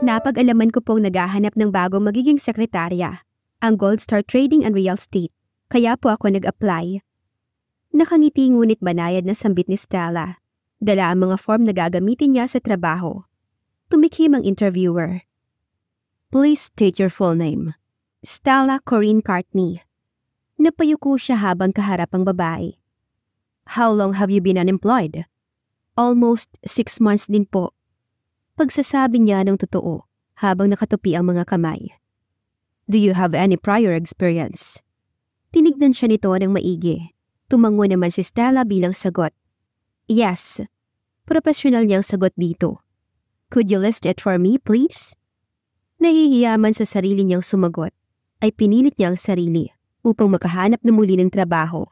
Napag-alaman ko pong naghahanap ng bagong magiging sekretarya, ang Gold Star Trading and Real Estate, kaya po ako nag-apply. Nakangiti ngunit banayad na sambit ni Stella. Dala ang mga form na gagamitin niya sa trabaho. Tumikhim ang interviewer. Please state your full name. Stella Corinne Cartney. Napayuko siya habang kaharap ang babae. How long have you been unemployed? Almost six months din po. Pagsasabi niya ng totoo habang nakatupi ang mga kamay. Do you have any prior experience? Tinignan siya nito ng maigi. Tumango naman si Stella bilang sagot. Yes. Profesional niyang sagot dito. Could you list it for me, please? Nahihiyaman sa sarili niyang sumagot, ay pinilit niya ang sarili upang makahanap na muli ng trabaho.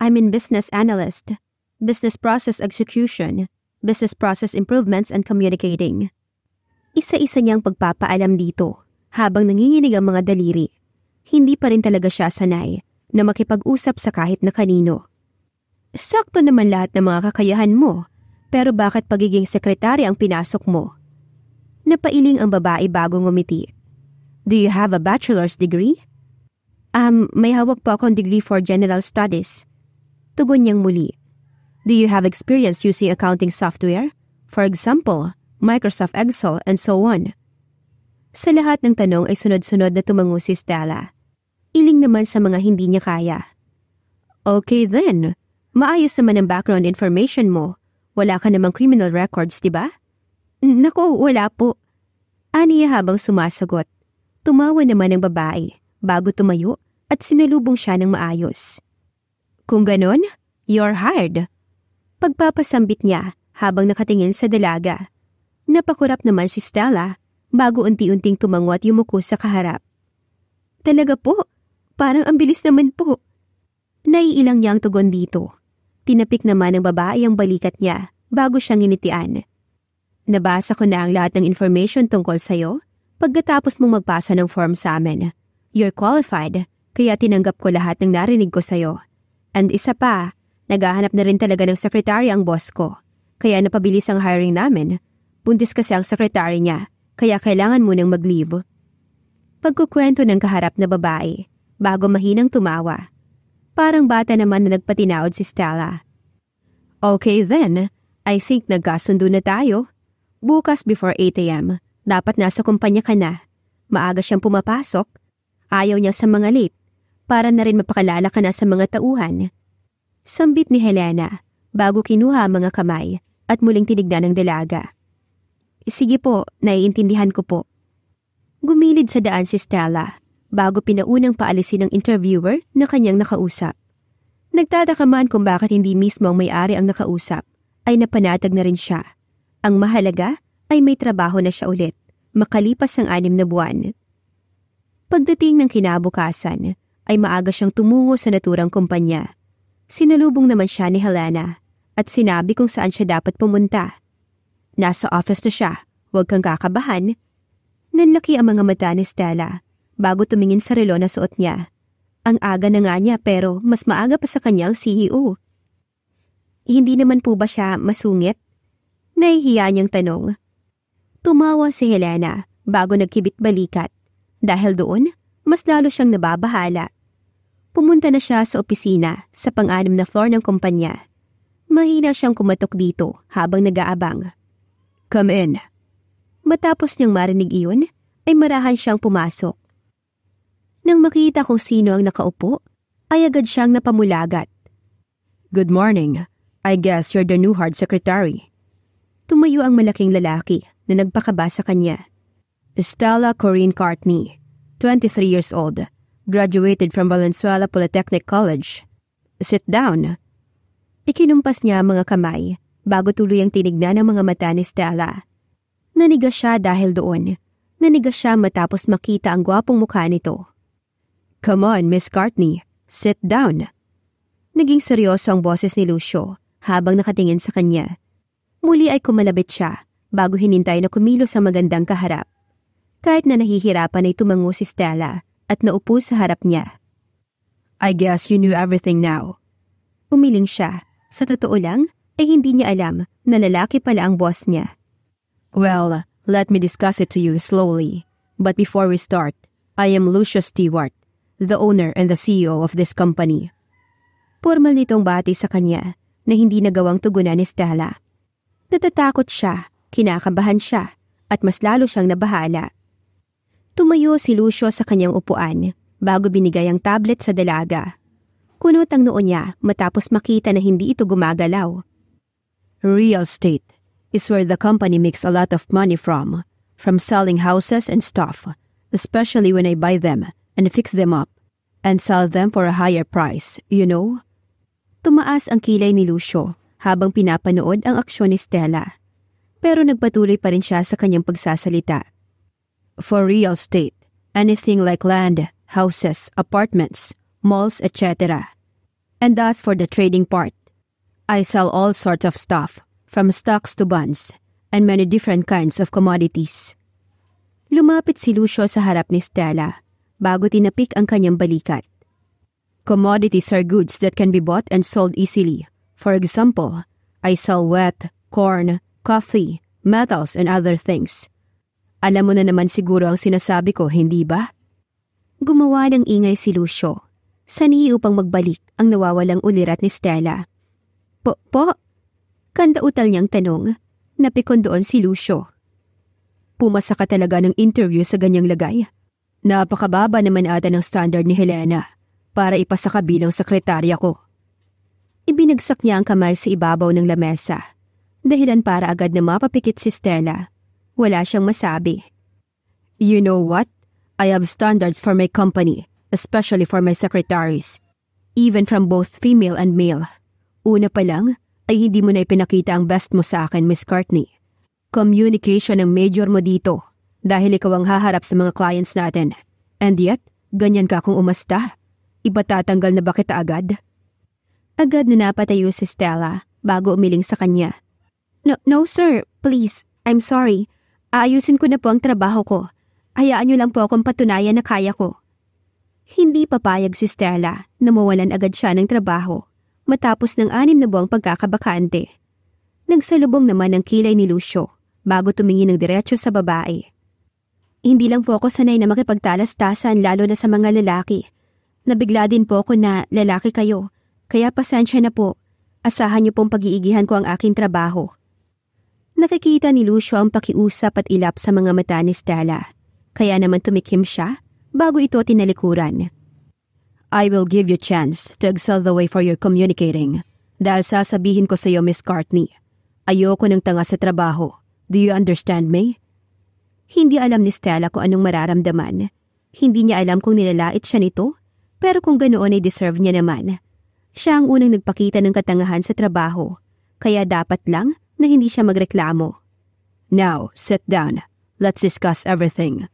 I'm in business analyst, business process execution, business process improvements and communicating. Isa-isa niyang pagpapaalam dito habang nanginginig ang mga daliri. Hindi pa rin talaga siya sanay na makipag-usap sa kahit na kanino. Sakto naman lahat ng mga kakayahan mo, pero bakit pagiging sekretary ang pinasok mo? Napailing ang babae bago ngumiti. Do you have a bachelor's degree? Um, may hawak po akong degree for general studies. Tugon niyang muli. Do you have experience using accounting software? For example, Microsoft Excel and so on. Sa lahat ng tanong ay sunod-sunod na tumango si Stella. Iling naman sa mga hindi niya kaya. Okay then, maayos naman ang background information mo. Wala ka namang criminal records, di ba? Nako, wala po. Aniya habang sumasagot. Tumawa naman ang babae bago tumayo at sinalubong siya ng maayos. Kung ganon, you're hired. Pagpapasambit niya habang nakatingin sa dalaga. Napakurap naman si Stella bago unti-unting tumango at yumuko sa kaharap. Talaga po, parang ang bilis naman po. Naiilang niya ang tugon dito. Tinapik naman ng babae ang balikat niya bago siyang initian. Nabasa ko na ang lahat ng information tungkol sa'yo pagkatapos mong magpasa ng form sa amin. You're qualified, kaya tinanggap ko lahat ng narinig ko sa'yo. And isa pa, Naghahanap na rin talaga ng sekretary ang boss ko. Kaya napabilis ang hiring namin. Buntis kasi ang sekretary niya, kaya kailangan munang mag-leave. Pagkukwento ng kaharap na babae, bago mahinang tumawa. Parang bata naman na nagpatinaod si Stella. Okay then, I think nagkasundo na tayo. Bukas before 8am, dapat nasa kumpanya ka na. Maaga siyang pumapasok. Ayaw niya sa mga late para na rin mapakalala ka na sa mga tauhan. Sambit ni Helena, bago kinuha ang mga kamay, at muling tinignan ng dalaga. Sige po, naiintindihan ko po. Gumilid sa daan si Stella, bago pinaunang paalisin ng interviewer na kanyang nakausap. Nagtataka man kung bakit hindi mismo ang may-ari ang nakausap, ay napanatag na rin siya. Ang mahalaga ay may trabaho na siya ulit, makalipas ang anim na buwan. Pagdating ng kinabukasan, ay maaga siyang tumungo sa naturang kumpanya Sinalubong naman siya ni Helena at sinabi kung saan siya dapat pumunta. Nasa office na siya, huwag kang kakabahan. Nanlaki ang mga mata ni Stella bago tumingin sa relo na suot niya. Ang aga na nga niya pero mas maaga pa sa kanyang CEO. Hindi naman po ba siya masungit? Nahihiya niyang tanong. Tumawa si Helena bago nagkibit balikat. Dahil doon, mas lalo siyang nababahala. Pumunta na siya sa opisina sa pang-anim na floor ng kumpanya. Mahina siyang kumatok dito habang nag-aabang. Come in. Matapos niyang marinig iyon, ay marahan siyang pumasok. Nang makita kung sino ang nakaupo, ay agad siyang napamulagat. Good morning. I guess you're the new hard secretary. Tumayo ang malaking lalaki na nagpakaba sa kanya. Stella Corinne Cartney, 23 years old, graduated from Valenzuela Polytechnic College. Sit down. Ikinumpas niya ang mga kamay bago tuloy ang tinignan ng mga mata ni Stella. Naniga siya dahil doon. Naniga siya matapos makita ang gwapong mukha nito. Come on, Miss Cartney. Sit down. Naging seryoso ang boses ni Lucio habang nakatingin sa kanya. Muli ay kumalabit siya bago hinintay na kumilos sa magandang kaharap. Kahit na nahihirapan ay tumango si Stella, at naupo sa harap niya. I guess you knew everything now. Umiling siya. Sa totoo lang, ay eh, hindi niya alam na lalaki pala ang boss niya. Well, let me discuss it to you slowly. But before we start, I am Lucius Stewart, the owner and the CEO of this company. Formal nitong bati sa kanya na hindi nagawang tugunan ni Stella. Natatakot siya, kinakabahan siya, at mas lalo siyang nabahala. Tumayo si Lucio sa kanyang upuan bago binigay ang tablet sa dalaga. Kunot ang noo niya matapos makita na hindi ito gumagalaw. Real estate is where the company makes a lot of money from, from selling houses and stuff, especially when I buy them and fix them up and sell them for a higher price, you know? Tumaas ang kilay ni Lucio habang pinapanood ang aksyon ni Stella. Pero nagpatuloy pa rin siya sa kanyang pagsasalita for real estate, anything like land, houses, apartments, malls, etc. And as for the trading part, I sell all sorts of stuff, from stocks to bonds, and many different kinds of commodities. Lumapit si Lucio sa harap ni Stella bago tinapik ang kanyang balikat. Commodities are goods that can be bought and sold easily. For example, I sell wheat, corn, coffee, metals, and other things. Alam mo na naman siguro ang sinasabi ko, hindi ba? Gumawa ng ingay si Lucio. Sanihi upang magbalik ang nawawalang ulirat ni Stella. Po, po? Kandautal niyang tanong. Napikon doon si Lucio. Pumasa ka talaga ng interview sa ganyang lagay. Napakababa naman ata ng standard ni Helena para ipasa ka bilang sekretarya ko. Ibinagsak niya ang kamay sa ibabaw ng lamesa. Dahilan para agad na mapapikit si Stella wala siyang masabi. You know what? I have standards for my company, especially for my secretaries. Even from both female and male. Una pa lang, ay hindi mo na ipinakita ang best mo sa akin, Miss Courtney. Communication ang major mo dito dahil ikaw ang haharap sa mga clients natin. And yet, ganyan ka kung umasta. Ipatatanggal na ba kita agad? Agad na napatayo si Stella bago umiling sa kanya. No, no sir, please, I'm sorry. Aayusin ko na po ang trabaho ko. Hayaan niyo lang po akong patunayan na kaya ko. Hindi papayag si Stella na mawalan agad siya ng trabaho matapos ng anim na buwang pagkakabakante. Nagsalubong naman ang kilay ni Lucio bago tumingin ng diretsyo sa babae. Hindi lang po ako sanay na makipagtalastasan lalo na sa mga lalaki. Nabigla din po ako na lalaki kayo, kaya pasensya na po. Asahan niyo pong pag-iigihan ko ang aking trabaho. Nakikita ni Lucio ang pakiusap at ilap sa mga mata ni Stella. Kaya naman tumikim siya bago ito tinalikuran. I will give you chance to excel the way for your communicating. Dahil sasabihin ko sa iyo, Miss Courtney, Ayoko ng tanga sa trabaho. Do you understand me? Hindi alam ni Stella kung anong mararamdaman. Hindi niya alam kung nilalait siya nito, pero kung ganoon ay deserve niya naman. Siya ang unang nagpakita ng katangahan sa trabaho, kaya dapat lang na hindi siya magreklamo. Now, sit down. Let's discuss everything.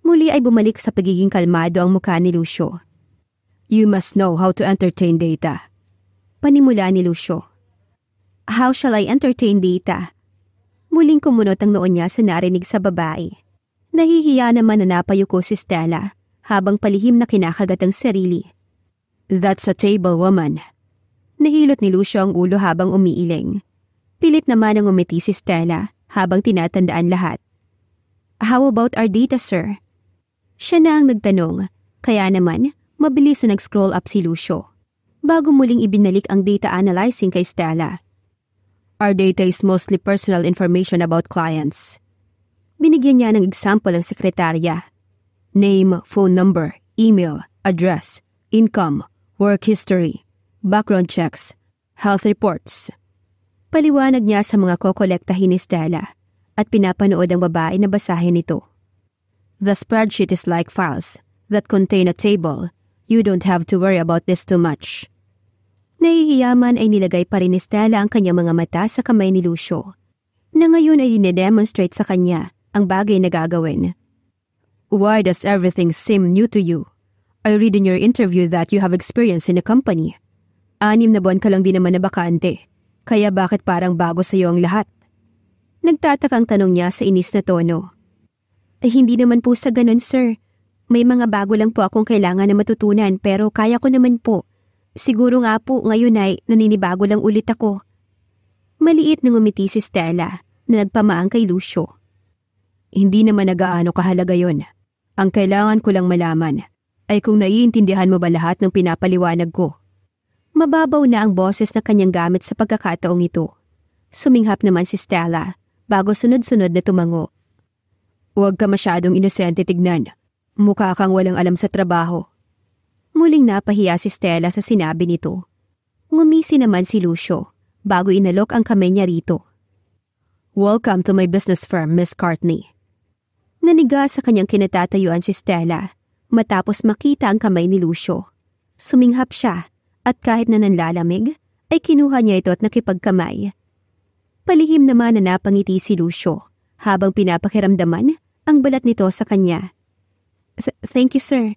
Muli ay bumalik sa pagiging kalmado ang mukha ni Lucio. You must know how to entertain data. Panimula ni Lucio. How shall I entertain data? Muling kumunot ang noon niya sa narinig sa babae. Nahihiya naman na napayuko si Stella habang palihim na kinakagat ang sarili. That's a table woman. Nahilot ni Lucio ang ulo habang umiiling. Pilit naman ang umiti si Stella habang tinatandaan lahat. How about our data, sir? Siya na ang nagtanong, kaya naman, mabilis na nag-scroll up si Lucio. Bago muling ibinalik ang data analyzing kay Stella. Our data is mostly personal information about clients. Binigyan niya ng example ang sekretarya. Name, phone number, email, address, income, work history, background checks, health reports. Paliwanag niya sa mga kokolektahin ni Stella at pinapanood ang babae na basahin ito. The spreadsheet is like files that contain a table. You don't have to worry about this too much. Nahihiyaman ay nilagay pa rin ni Stella ang kanyang mga mata sa kamay ni Lucio na ngayon ay dinedemonstrate sa kanya ang bagay na gagawin. Why does everything seem new to you? I read in your interview that you have experience in a company. Anim na buwan ka lang din naman na bakante. Kaya bakit parang bago sa iyo ang lahat? Nagtatakang tanong niya sa inis na tono. Eh, hindi naman po sa ganun, sir. May mga bago lang po akong kailangan na matutunan pero kaya ko naman po. Siguro nga po ngayon ay naninibago lang ulit ako. Maliit na umiti si Stella na nagpamaang kay Lucio. Hindi naman nagaano kahalaga yon. Ang kailangan ko lang malaman ay kung naiintindihan mo ba lahat ng pinapaliwanag ko. Mababaw na ang boses na kanyang gamit sa pagkakataong ito. Suminghap naman si Stella bago sunod-sunod na tumango. Huwag ka masyadong inosente tignan. Mukha kang walang alam sa trabaho. Muling napahiya si Stella sa sinabi nito. Ngumisi naman si Lucio bago inalok ang kamay niya rito. Welcome to my business firm, Miss Courtney. Naniga sa kanyang kinatatayuan si Stella matapos makita ang kamay ni Lucio. Suminghap siya at kahit na nanlalamig, ay kinuha niya ito at nakipagkamay. Palihim naman na napangiti si Lucio habang pinapakiramdaman ang balat nito sa kanya. Th Thank you, sir.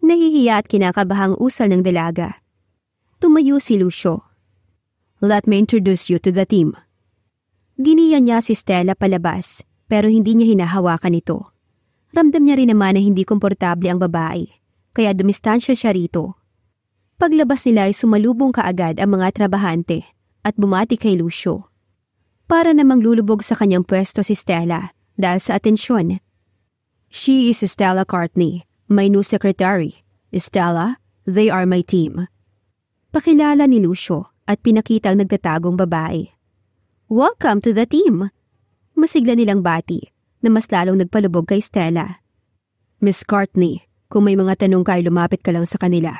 Nahihiya at kinakabahang usal ng dalaga. Tumayo si Lucio. Let me introduce you to the team. Giniyan niya si Stella palabas pero hindi niya hinahawakan ito. Ramdam niya rin naman na hindi komportable ang babae kaya dumistansya siya rito Paglabas nila ay sumalubong kaagad ang mga trabahante at bumati kay Lucio. Para namang lulubog sa kanyang pwesto si Stella dahil sa atensyon. She is Stella Cartney, my new secretary. Stella, they are my team. Pakilala ni Lucio at pinakita ang nagtatagong babae. Welcome to the team! Masigla nilang bati na mas lalong nagpalubog kay Stella. Miss Cartney, kung may mga tanong kayo lumapit ka lang sa kanila.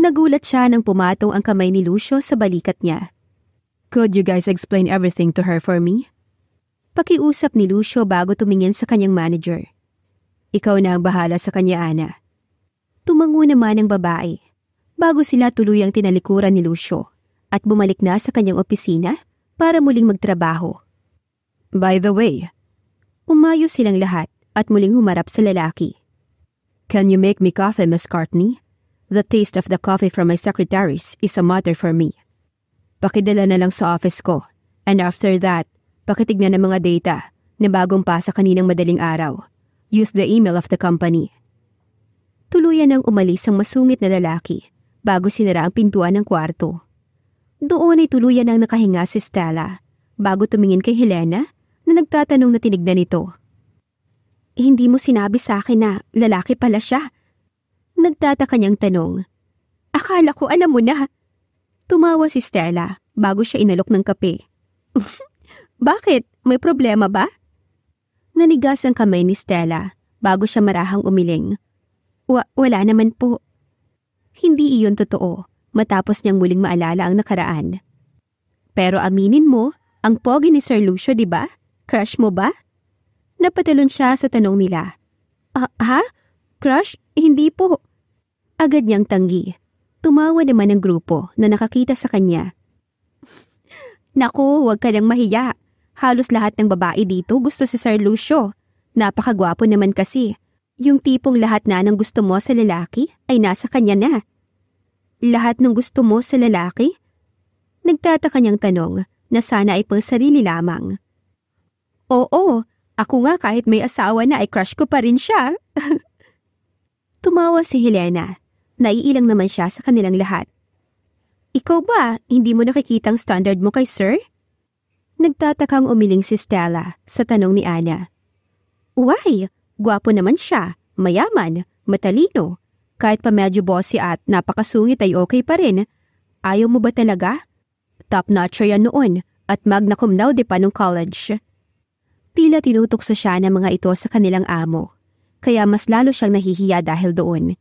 Nagulat siya nang pumatong ang kamay ni Lucio sa balikat niya. Could you guys explain everything to her for me? Pakiusap ni Lucio bago tumingin sa kanyang manager. Ikaw na ang bahala sa kanya, Ana. Tumango naman ang babae bago sila tuluyang tinalikuran ni Lucio at bumalik na sa kanyang opisina para muling magtrabaho. By the way, umayo silang lahat at muling humarap sa lalaki. Can you make me coffee, Miss Cartney? The taste of the coffee from my secretaries is a matter for me. Pakidala na lang sa office ko. And after that, pakitignan ang mga data na bagong pa sa kaninang madaling araw. Use the email of the company. Tuluyan nang umalis ang masungit na lalaki bago sinara ang pintuan ng kwarto. Doon ay tuluyan nang nakahinga si Stella bago tumingin kay Helena na nagtatanong na tinignan nito. Hindi mo sinabi sa akin na lalaki pala siya Nagtataka niyang tanong. Akala ko alam mo na. Tumawa si Stella bago siya inalok ng kape. Bakit? May problema ba? Nanigas ang kamay ni Stella bago siya marahang umiling. Wa wala naman po. Hindi iyon totoo matapos niyang muling maalala ang nakaraan. Pero aminin mo, ang pogi ni Sir Lucio, di ba? Crush mo ba? Napatalon siya sa tanong nila. Ah, ha? Crush? Hindi po. Agad niyang tanggi. Tumawa naman ang grupo na nakakita sa kanya. Naku, huwag ka nang mahiya. Halos lahat ng babae dito gusto si Sir Lucio. Napakagwapo naman kasi. Yung tipong lahat na ng gusto mo sa lalaki ay nasa kanya na. Lahat ng gusto mo sa lalaki? Nagtataka niyang tanong na sana ay pang sarili lamang. Oo, ako nga kahit may asawa na ay crush ko pa rin siya. Tumawa si Helena naiilang naman siya sa kanilang lahat. Ikaw ba, hindi mo nakikitang standard mo kay sir? Nagtatakang umiling si Stella sa tanong ni Ana. Why? Gwapo naman siya, mayaman, matalino. Kahit pa medyo bossy at napakasungit ay okay pa rin. Ayaw mo ba talaga? Top-notcher yan noon at magna cum laude pa nung college. Tila tinutokso siya ng mga ito sa kanilang amo, kaya mas lalo siyang nahihiya dahil doon.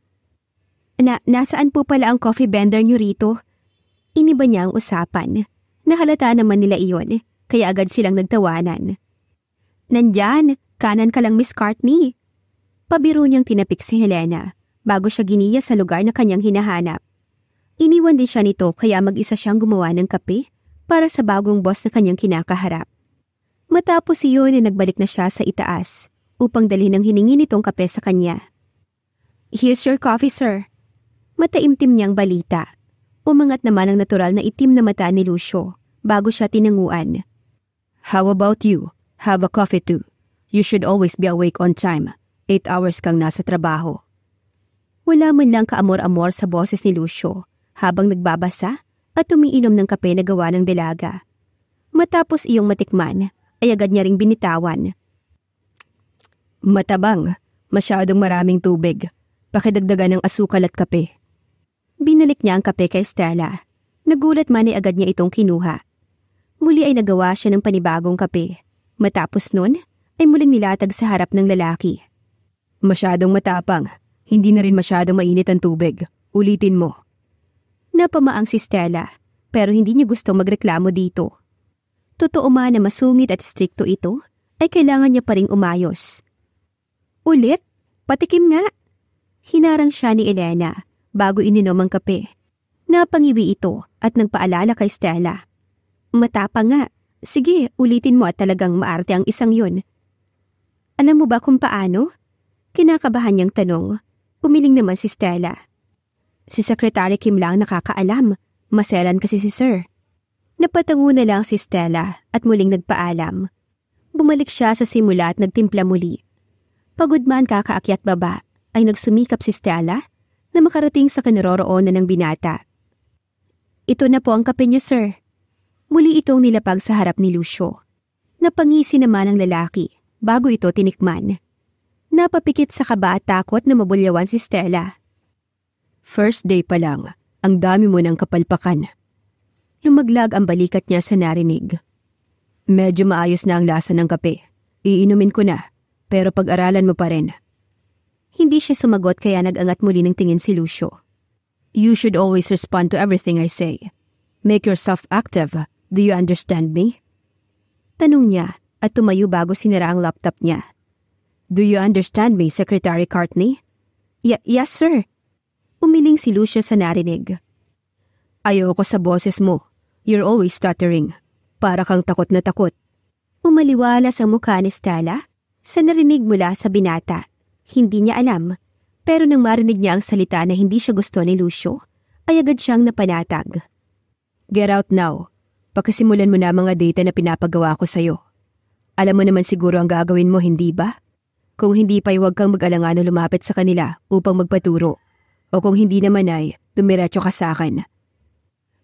Na, nasaan po pala ang coffee vendor niyo rito? Iniba niya ang usapan. Nahalata naman nila iyon, kaya agad silang nagtawanan. Nandyan, kanan ka lang Miss Cartney. Pabiro niyang tinapik si Helena bago siya giniya sa lugar na kanyang hinahanap. Iniwan din siya nito kaya mag-isa siyang gumawa ng kape para sa bagong boss na kanyang kinakaharap. Matapos iyon ay nagbalik na siya sa itaas upang dalhin ang hiningi nitong kape sa kanya. Here's your coffee, sir. Mataimtim niyang balita. Umangat naman ang natural na itim na mata ni Lucio bago siya tinanguan. How about you? Have a coffee too. You should always be awake on time. Eight hours kang nasa trabaho. Wala man lang kaamor-amor sa boses ni Lucio habang nagbabasa at umiinom ng kape na gawa ng dalaga. Matapos iyong matikman, ay agad niya ring binitawan. Matabang, masyadong maraming tubig. Pakidagdagan ng asukal at kape. Binalik niya ang kape kay Stella. Nagulat man ay agad niya itong kinuha. Muli ay nagawa siya ng panibagong kape. Matapos nun, ay muling nilatag sa harap ng lalaki. Masyadong matapang. Hindi na rin masyadong mainit ang tubig. Ulitin mo. Napamaang si Stella, pero hindi niya gustong magreklamo dito. Totoo man na masungit at strikto ito, ay kailangan niya pa ring umayos. Ulit? Patikim nga! Hinarang siya ni Elena bago ininom ang kape. Napangiwi ito at nagpaalala kay Stella. Matapang nga. Sige, ulitin mo at talagang maarte ang isang yun. Alam mo ba kung paano? Kinakabahan niyang tanong. Umiling naman si Stella. Si Secretary Kim lang nakakaalam. Maselan kasi si Sir. Napatango na lang si Stella at muling nagpaalam. Bumalik siya sa simula at nagtimpla muli. Pagod man kakaakyat baba, ay nagsumikap si Stella na makarating sa kanaroroonan ng binata. Ito na po ang kape niyo, sir. Muli itong nilapag sa harap ni Lucio. Napangisi naman ang lalaki bago ito tinikman. Napapikit sa kaba at takot na mabulyawan si Stella. First day pa lang, ang dami mo ng kapalpakan. Lumaglag ang balikat niya sa narinig. Medyo maayos na ang lasa ng kape. Iinumin ko na, pero pag-aralan mo pa rin. Hindi siya sumagot kaya nagangat muli ng tingin si Lucio. You should always respond to everything I say. Make yourself active. Do you understand me? Tanong niya at tumayo bago sinira ang laptop niya. Do you understand me, Secretary Cartney? Y yes, sir. Umiling si Lucio sa narinig. Ayoko sa boses mo. You're always stuttering. Para kang takot na takot. Umaliwalas sa mukha ni Stella sa narinig mula sa binata. Hindi niya alam. Pero nang marinig niya ang salita na hindi siya gusto ni Lucio, ay agad siyang napanatag. Get out now. Pakasimulan mo na mga data na pinapagawa ko sa'yo. Alam mo naman siguro ang gagawin mo, hindi ba? Kung hindi pa'y huwag kang mag-alangan na lumapit sa kanila upang magpaturo. O kung hindi naman ay, dumiretso ka sa akin.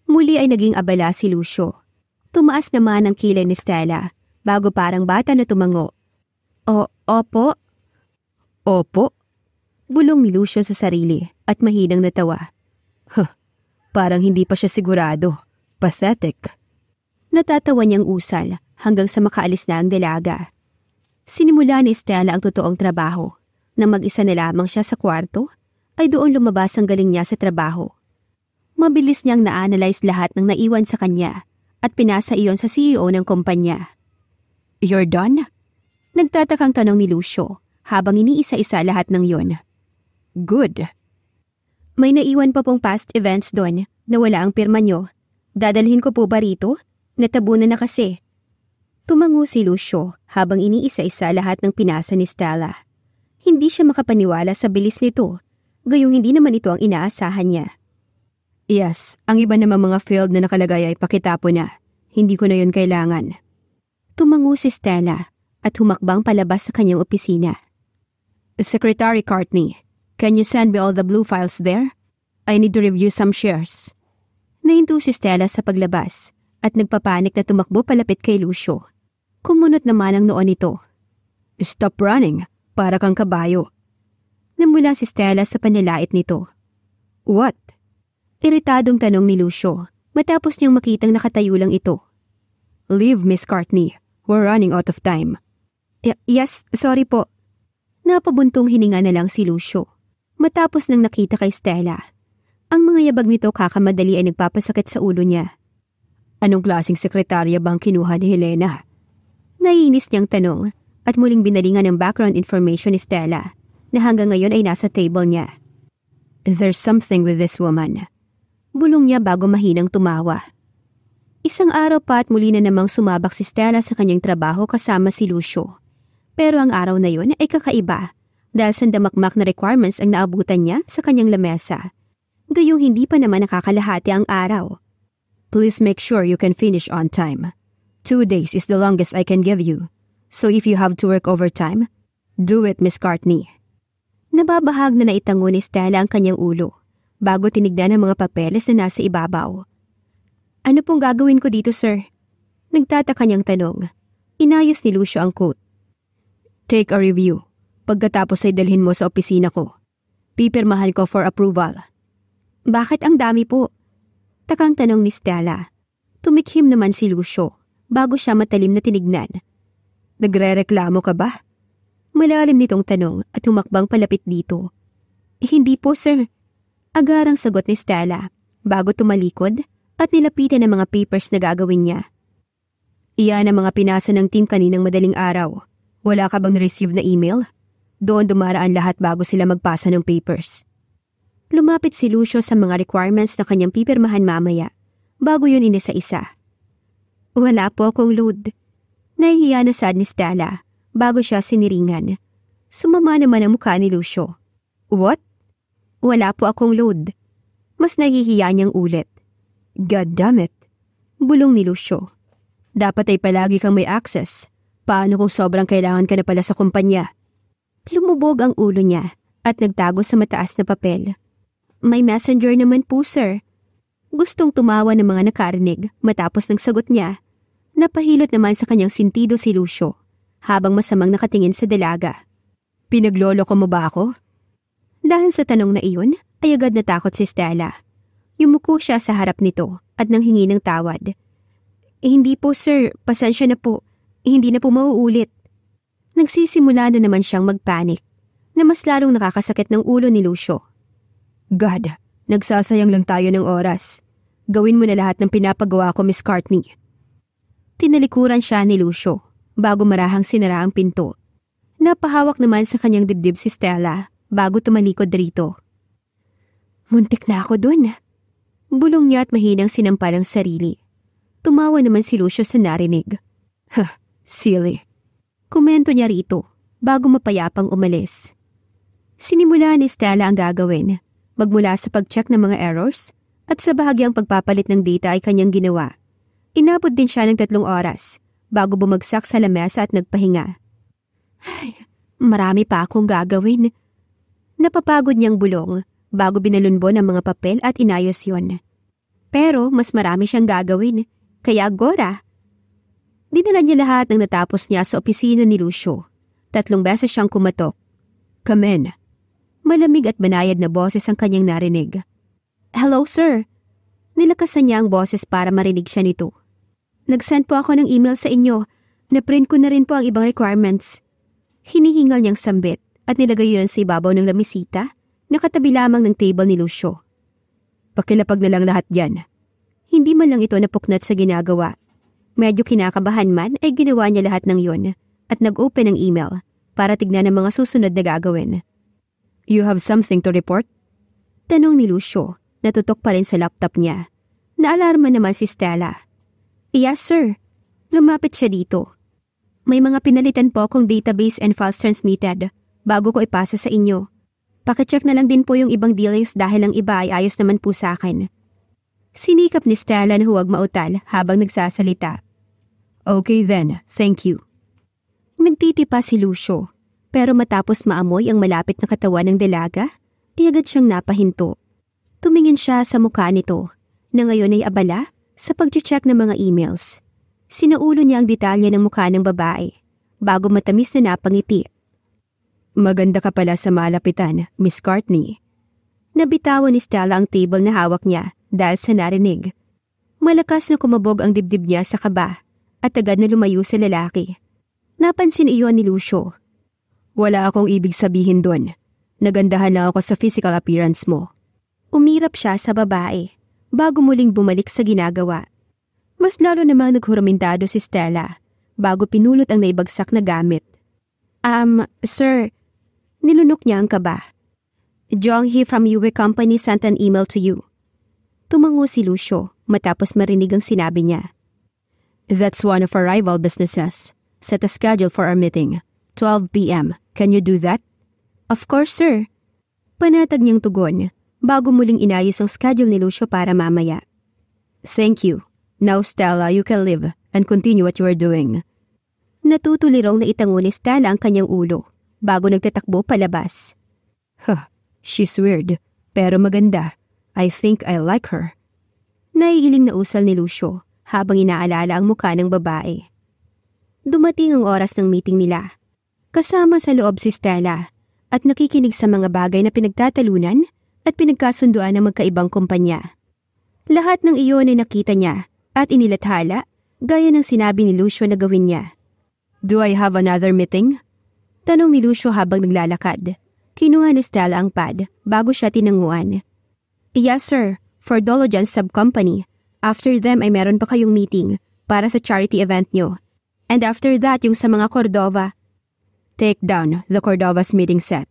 Muli ay naging abala si Lucio. Tumaas naman ang kilay ni Stella bago parang bata na tumango. O, opo, Opo. Bulong ni Lucio sa sarili at mahinang natawa. Huh, parang hindi pa siya sigurado. Pathetic. Natatawa niyang usal hanggang sa makaalis na ang dalaga. Sinimula ni Stella ang totoong trabaho. Nang mag-isa na lamang siya sa kwarto, ay doon lumabas ang galing niya sa trabaho. Mabilis niyang na-analyze lahat ng naiwan sa kanya at pinasa iyon sa CEO ng kumpanya. You're done? Nagtatakang tanong ni Lucio habang iniisa-isa lahat ng yon. Good. May naiwan pa pong past events doon na wala ang pirma nyo. Dadalhin ko po ba rito? Natabunan na kasi. Tumango si Lucio habang iniisa-isa lahat ng pinasa ni Stella. Hindi siya makapaniwala sa bilis nito, gayong hindi naman ito ang inaasahan niya. Yes, ang iba namang mga field na nakalagay ay pakitapo na. Hindi ko na yun kailangan. Tumango si Stella at humakbang palabas sa kanyang opisina. Secretary Cartney, can you send me all the blue files there? I need to review some shares. Nahinto si Stella sa paglabas at nagpapanik na tumakbo palapit kay Lucio. Kumunot naman ang noon nito. Stop running, para kang kabayo. Namula si Stella sa panilait nito. What? Iritadong tanong ni Lucio matapos niyang makitang nakatayo lang ito. Leave, Miss Cartney. We're running out of time. Y yes, sorry po. Napabuntong hininga na lang si Lucio. Matapos nang nakita kay Stella, ang mga yabag nito kakamadali ay nagpapasakit sa ulo niya. Anong klaseng sekretarya bang kinuha ni Helena? Naiinis niyang tanong at muling binalingan ng background information ni Stella na hanggang ngayon ay nasa table niya. There's something with this woman. Bulong niya bago mahinang tumawa. Isang araw pa at muli na namang sumabak si Stella sa kanyang trabaho kasama si Lucio. Pero ang araw na yun ay kakaiba dahil sandamakmak na requirements ang naabutan niya sa kanyang lamesa. Gayong hindi pa naman nakakalahati ang araw. Please make sure you can finish on time. Two days is the longest I can give you. So if you have to work overtime, do it, Miss Cartney. Nababahag na naitango ni Stella ang kanyang ulo bago tinigdan ang mga papeles na nasa ibabaw. Ano pong gagawin ko dito, sir? Nagtataka niyang tanong. Inayos ni Lucio ang coat Take a review. Pagkatapos ay dalhin mo sa opisina ko. Pipirmahan ko for approval. Bakit ang dami po? Takang tanong ni Stella. Tumikhim naman si Lucio bago siya matalim na tinignan. Nagre-reklamo ka ba? Malalim nitong tanong at humakbang palapit dito. Hindi po, sir. Agarang sagot ni Stella bago tumalikod at nilapitan ang mga papers na gagawin niya. Iyan ang mga pinasa ng team kaninang madaling araw. Wala ka bang receive na email? Doon dumaraan lahat bago sila magpasa ng papers. Lumapit si Lucio sa mga requirements na kanyang pipirmahan mamaya, bago yun inisa-isa. Wala po akong load. Nahihiya na sad ni Stella, bago siya siniringan. Sumama naman ang mukha ni Lucio. What? Wala po akong load. Mas nahihiya niyang ulit. God damn it. Bulong ni Lucio. Dapat ay palagi kang may access Paano kung sobrang kailangan ka na pala sa kumpanya? Lumubog ang ulo niya at nagtago sa mataas na papel. May messenger naman po, sir. Gustong tumawa ng mga nakarinig matapos ng sagot niya. Napahilot naman sa kanyang sintido si Lucio habang masamang nakatingin sa dalaga. Pinaglolo ko mo ba ako? Dahil sa tanong na iyon, ay agad natakot si Stella. Yumuko siya sa harap nito at nanghingi ng tawad. Eh, hindi po sir, pasensya na po hindi na po mauulit. Nagsisimula na naman siyang magpanik na mas lalong nakakasakit ng ulo ni Lucio. God, nagsasayang lang tayo ng oras. Gawin mo na lahat ng pinapagawa ko, Miss Cartney. Tinalikuran siya ni Lucio bago marahang sinara ang pinto. Napahawak naman sa kanyang dibdib si Stella bago tumalikod rito. Muntik na ako dun. Bulong niya at mahinang sinampal ang sarili. Tumawa naman si Lucio sa narinig. Huh, Silly. Kumento niya rito bago mapayapang umalis. Sinimula ni Stella ang gagawin magmula sa pag-check ng mga errors at sa bahagyang pagpapalit ng data ay kanyang ginawa. Inabot din siya ng tatlong oras bago bumagsak sa lamesa at nagpahinga. Ay, marami pa akong gagawin. Napapagod niyang bulong bago binalunbon ng mga papel at inayos yon. Pero mas marami siyang gagawin, kaya Gora Dinala niya lahat ng natapos niya sa opisina ni Lucio. Tatlong beses siyang kumatok. Kamen. Malamig at banayad na boses ang kanyang narinig. Hello, sir. Nilakasan niya ang boses para marinig siya nito. Nag-send po ako ng email sa inyo. Na-print ko na rin po ang ibang requirements. Hinihingal niyang sambit at nilagay yon sa ibabaw ng lamisita na katabi lamang ng table ni Lucio. Pakilapag na lang lahat yan. Hindi man lang ito napuknat sa ginagawa Medyo kinakabahan man ay ginawa niya lahat ng yon at nag-open ng email para tignan ang mga susunod na gagawin. You have something to report? Tanong ni Lucio, natutok pa rin sa laptop niya. Naalarma naman si Stella. Yes, sir. Lumapit siya dito. May mga pinalitan po kong database and files transmitted bago ko ipasa sa inyo. Pakicheck na lang din po yung ibang dealings dahil ang iba ay ayos naman po sa akin. Sinikap ni Stella na huwag mautal habang nagsasalita Okay then, thank you. Nagtitipa si Lucio, pero matapos maamoy ang malapit na katawan ng dalaga, di agad siyang napahinto. Tumingin siya sa mukha nito, na ngayon ay abala sa pag-check ng mga emails. Sinaulo niya ang detalye ng mukha ng babae, bago matamis na napangiti. Maganda ka pala sa malapitan, Miss Courtney. Nabitawan ni Stella ang table na hawak niya dahil sa narinig. Malakas na kumabog ang dibdib niya sa kaba at agad na lumayo sa lalaki. Napansin iyon ni Lucio. Wala akong ibig sabihin doon. Nagandahan lang ako sa physical appearance mo. Umirap siya sa babae bago muling bumalik sa ginagawa. Mas lalo namang naghurumintado si Stella bago pinulot ang naibagsak na gamit. Um, sir, nilunok niya ang kaba. Jong Hee from Yue Company sent an email to you. Tumango si Lucio matapos marinig ang sinabi niya. That's one of our rival businesses. Set a schedule for our meeting. 12 p.m. Can you do that? Of course, sir. Panatag niyang tugon bago muling inayos ang schedule ni Lucio para mamaya. Thank you. Now, Stella, you can leave and continue what you are doing. Natutulirong na itangon ni Stella ang kanyang ulo bago nagtatakbo palabas. Huh, she's weird, pero maganda. I think I like her. Naiiling na usal ni Lucio habang inaalala ang mukha ng babae. Dumating ang oras ng meeting nila. Kasama sa loob si Stella at nakikinig sa mga bagay na pinagtatalunan at pinagkasunduan ng magkaibang kumpanya. Lahat ng iyon ay nakita niya at inilathala gaya ng sinabi ni Lucio na gawin niya. Do I have another meeting? Tanong ni Lucio habang naglalakad. Kinuha ni Stella ang pad bago siya tinanguan. Yes sir, for Dologian's Subcompany, After them ay meron pa kayong meeting para sa charity event nyo. And after that, yung sa mga Cordova. Take down the Cordova's meeting set.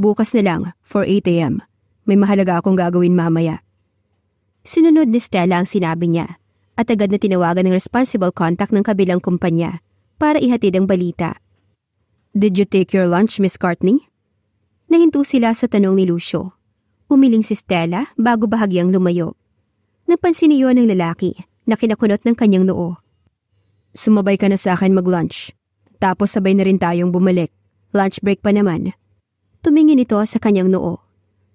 Bukas na lang, for 8am. May mahalaga akong gagawin mamaya. Sinunod ni Stella ang sinabi niya at agad na tinawagan ng responsible contact ng kabilang kumpanya para ihatid ang balita. Did you take your lunch, Miss Courtney? Nahinto sila sa tanong ni Lucio. Umiling si Stella bago bahagyang lumayo. Napansin niyo ng lalaki na kinakunot ng kanyang noo. Sumabay ka na sa akin mag-lunch. Tapos sabay na rin tayong bumalik. Lunch break pa naman. Tumingin ito sa kanyang noo.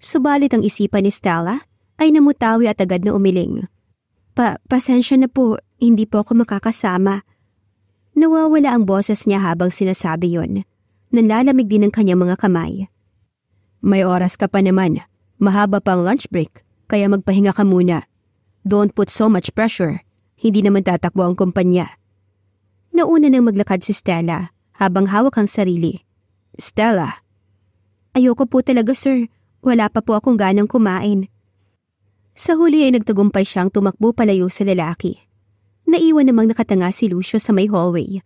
Subalit ang isipan ni Stella ay namutawi at agad na umiling. Pa pasensya na po, hindi po ako makakasama. Nawawala ang boses niya habang sinasabi yon. Nanlalamig din ang kanyang mga kamay. May oras ka pa naman. Mahaba pang lunch break, kaya magpahinga ka muna. Don't put so much pressure. Hindi naman tatakbo ang kumpanya. Nauna nang maglakad si Stella habang hawak ang sarili. Stella. Ayoko po talaga sir. Wala pa po akong ganang kumain. Sa huli ay nagtagumpay siyang tumakbo palayo sa lalaki. Naiwan namang nakatanga si Lucio sa may hallway.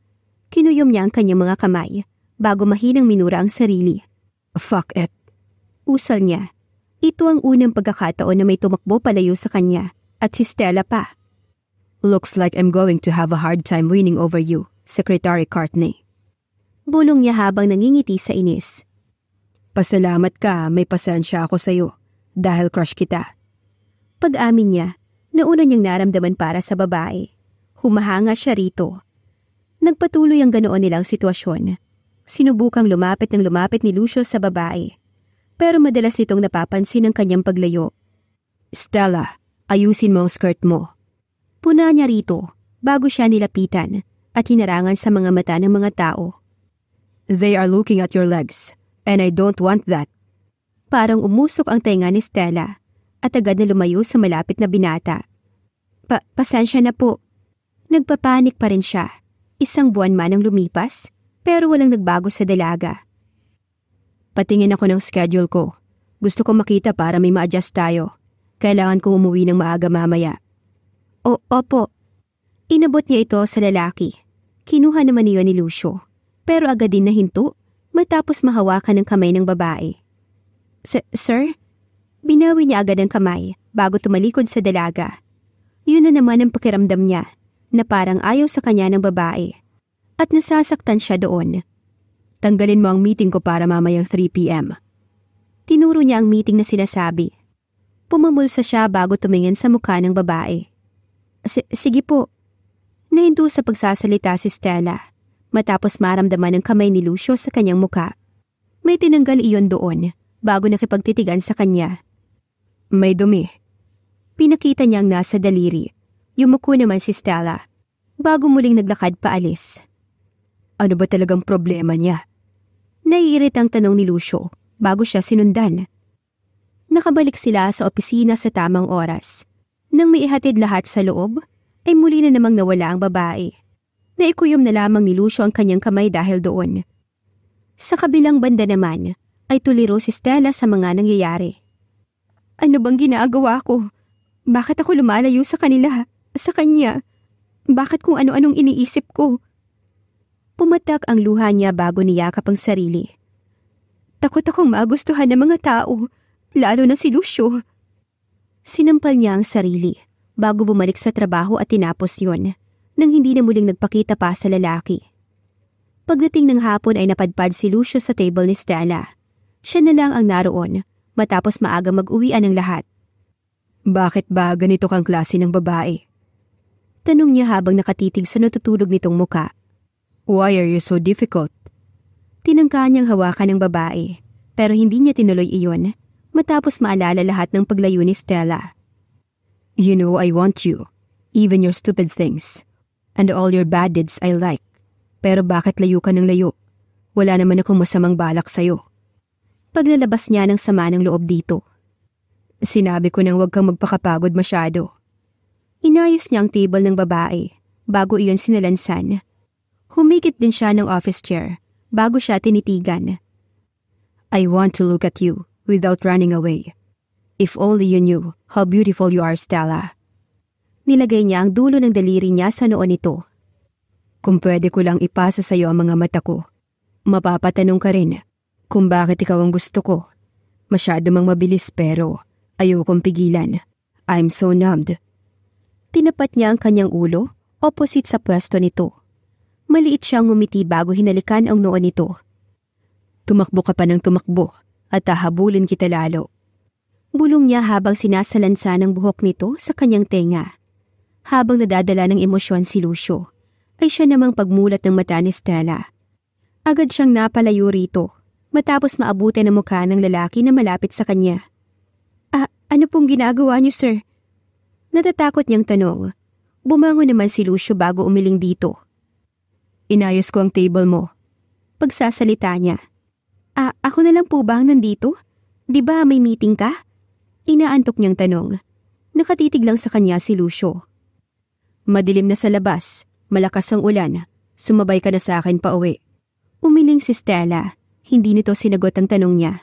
Kinuyom niya ang kanyang mga kamay bago mahinang minura ang sarili. Fuck it. Usal niya. Ito ang unang pagkakataon na may tumakbo palayo sa kanya at si Stella pa. Looks like I'm going to have a hard time winning over you, Secretary Cartney. Bulong niya habang nangingiti sa inis. Pasalamat ka, may pasensya ako sa'yo dahil crush kita. Pag-amin niya, nauna niyang naramdaman para sa babae. Humahanga siya rito. Nagpatuloy ang ganoon nilang sitwasyon. Sinubukang lumapit ng lumapit ni Lucio sa babae. Pero madalas nitong napapansin ang kanyang paglayo. Stella, Ayusin mo ang skirt mo. Puna niya rito bago siya nilapitan at hinarangan sa mga mata ng mga tao. They are looking at your legs and I don't want that. Parang umusok ang tenga ni Stella at agad na lumayo sa malapit na binata. Pa pasensya na po. Nagpapanik pa rin siya. Isang buwan man ang lumipas pero walang nagbago sa dalaga. Patingin ako ng schedule ko. Gusto ko makita para may ma-adjust tayo. Kailangan kong umuwi ng maaga mamaya. O, opo. Inabot niya ito sa lalaki. Kinuha naman niya ni Lucio. Pero agad din na hinto matapos mahawakan ng kamay ng babae. S sir? Binawi niya agad ang kamay bago tumalikod sa dalaga. Yun na naman ang pakiramdam niya na parang ayaw sa kanya ng babae. At nasasaktan siya doon. Tanggalin mo ang meeting ko para mamayang 3pm. Tinuro niya ang meeting na sinasabi Pumamulsa siya bago tumingin sa mukha ng babae. Sige po. Nahinto sa pagsasalita si Stella matapos maramdaman ng kamay ni Lucio sa kanyang mukha. May tinanggal iyon doon bago nakipagtitigan sa kanya. May dumi. Pinakita niya ang nasa daliri. Yumuko naman si Stella bago muling naglakad paalis. Ano ba talagang problema niya? Naiirit ang tanong ni Lucio bago siya sinundan. Nakabalik sila sa opisina sa tamang oras. Nang maihatid lahat sa loob, ay muli na namang nawala ang babae. Naikuyom na lamang ni Lucio ang kanyang kamay dahil doon. Sa kabilang banda naman, ay tuliro si Stella sa mga nangyayari. Ano bang ginagawa ko? Bakit ako lumalayo sa kanila? Sa kanya? Bakit kung ano-anong iniisip ko? Pumatak ang luha niya bago niyakap ang sarili. Takot akong magustuhan ng mga tao lalo na si Lucio. Sinampal niya ang sarili bago bumalik sa trabaho at tinapos yon nang hindi na muling nagpakita pa sa lalaki. Pagdating ng hapon ay napadpad si Lucio sa table ni Stella. Siya na lang ang naroon matapos maaga mag-uwian ng lahat. Bakit ba ganito kang klase ng babae? Tanong niya habang nakatitig sa natutulog nitong muka. Why are you so difficult? Tinangka niyang hawakan ng babae, pero hindi niya tinuloy iyon matapos maalala lahat ng paglayo ni Stella. You know I want you, even your stupid things, and all your bad deeds I like. Pero bakit layo ka ng layo? Wala naman akong masamang balak sa'yo. Paglalabas niya ng sama ng loob dito. Sinabi ko nang huwag kang magpakapagod masyado. Inayos niya ang table ng babae bago iyon sinalansan. Humigit din siya ng office chair bago siya tinitigan. I want to look at you without running away. If only you knew how beautiful you are, Stella. Nilagay niya ang dulo ng daliri niya sa noon nito. Kung pwede ko lang ipasa sa iyo ang mga mata ko, mapapatanong ka rin kung bakit ikaw ang gusto ko. Masyado mang mabilis pero ayokong pigilan. I'm so numbed. Tinapat niya ang kanyang ulo, opposite sa pwesto nito. Maliit siyang ngumiti bago hinalikan ang noon nito. Tumakbo ka pa ng tumakbo at tahabulin kita lalo. Bulong niya habang sinasalansa ng buhok nito sa kanyang tenga. Habang nadadala ng emosyon si Lucio, ay siya namang pagmulat ng mata ni Stella. Agad siyang napalayo rito, matapos maabuti ng mukha ng lalaki na malapit sa kanya. Ah, ano pong ginagawa niyo, sir? Natatakot niyang tanong. Bumango naman si Lucio bago umiling dito. Inayos ko ang table mo. Pagsasalita niya. A- ah, ako na lang po ba ang nandito? Di ba may meeting ka? Inaantok niyang tanong. Nakatitig lang sa kanya si Lucio. Madilim na sa labas, malakas ang ulan, sumabay ka na sa akin pa uwi. Umiling si Stella, hindi nito sinagot ang tanong niya.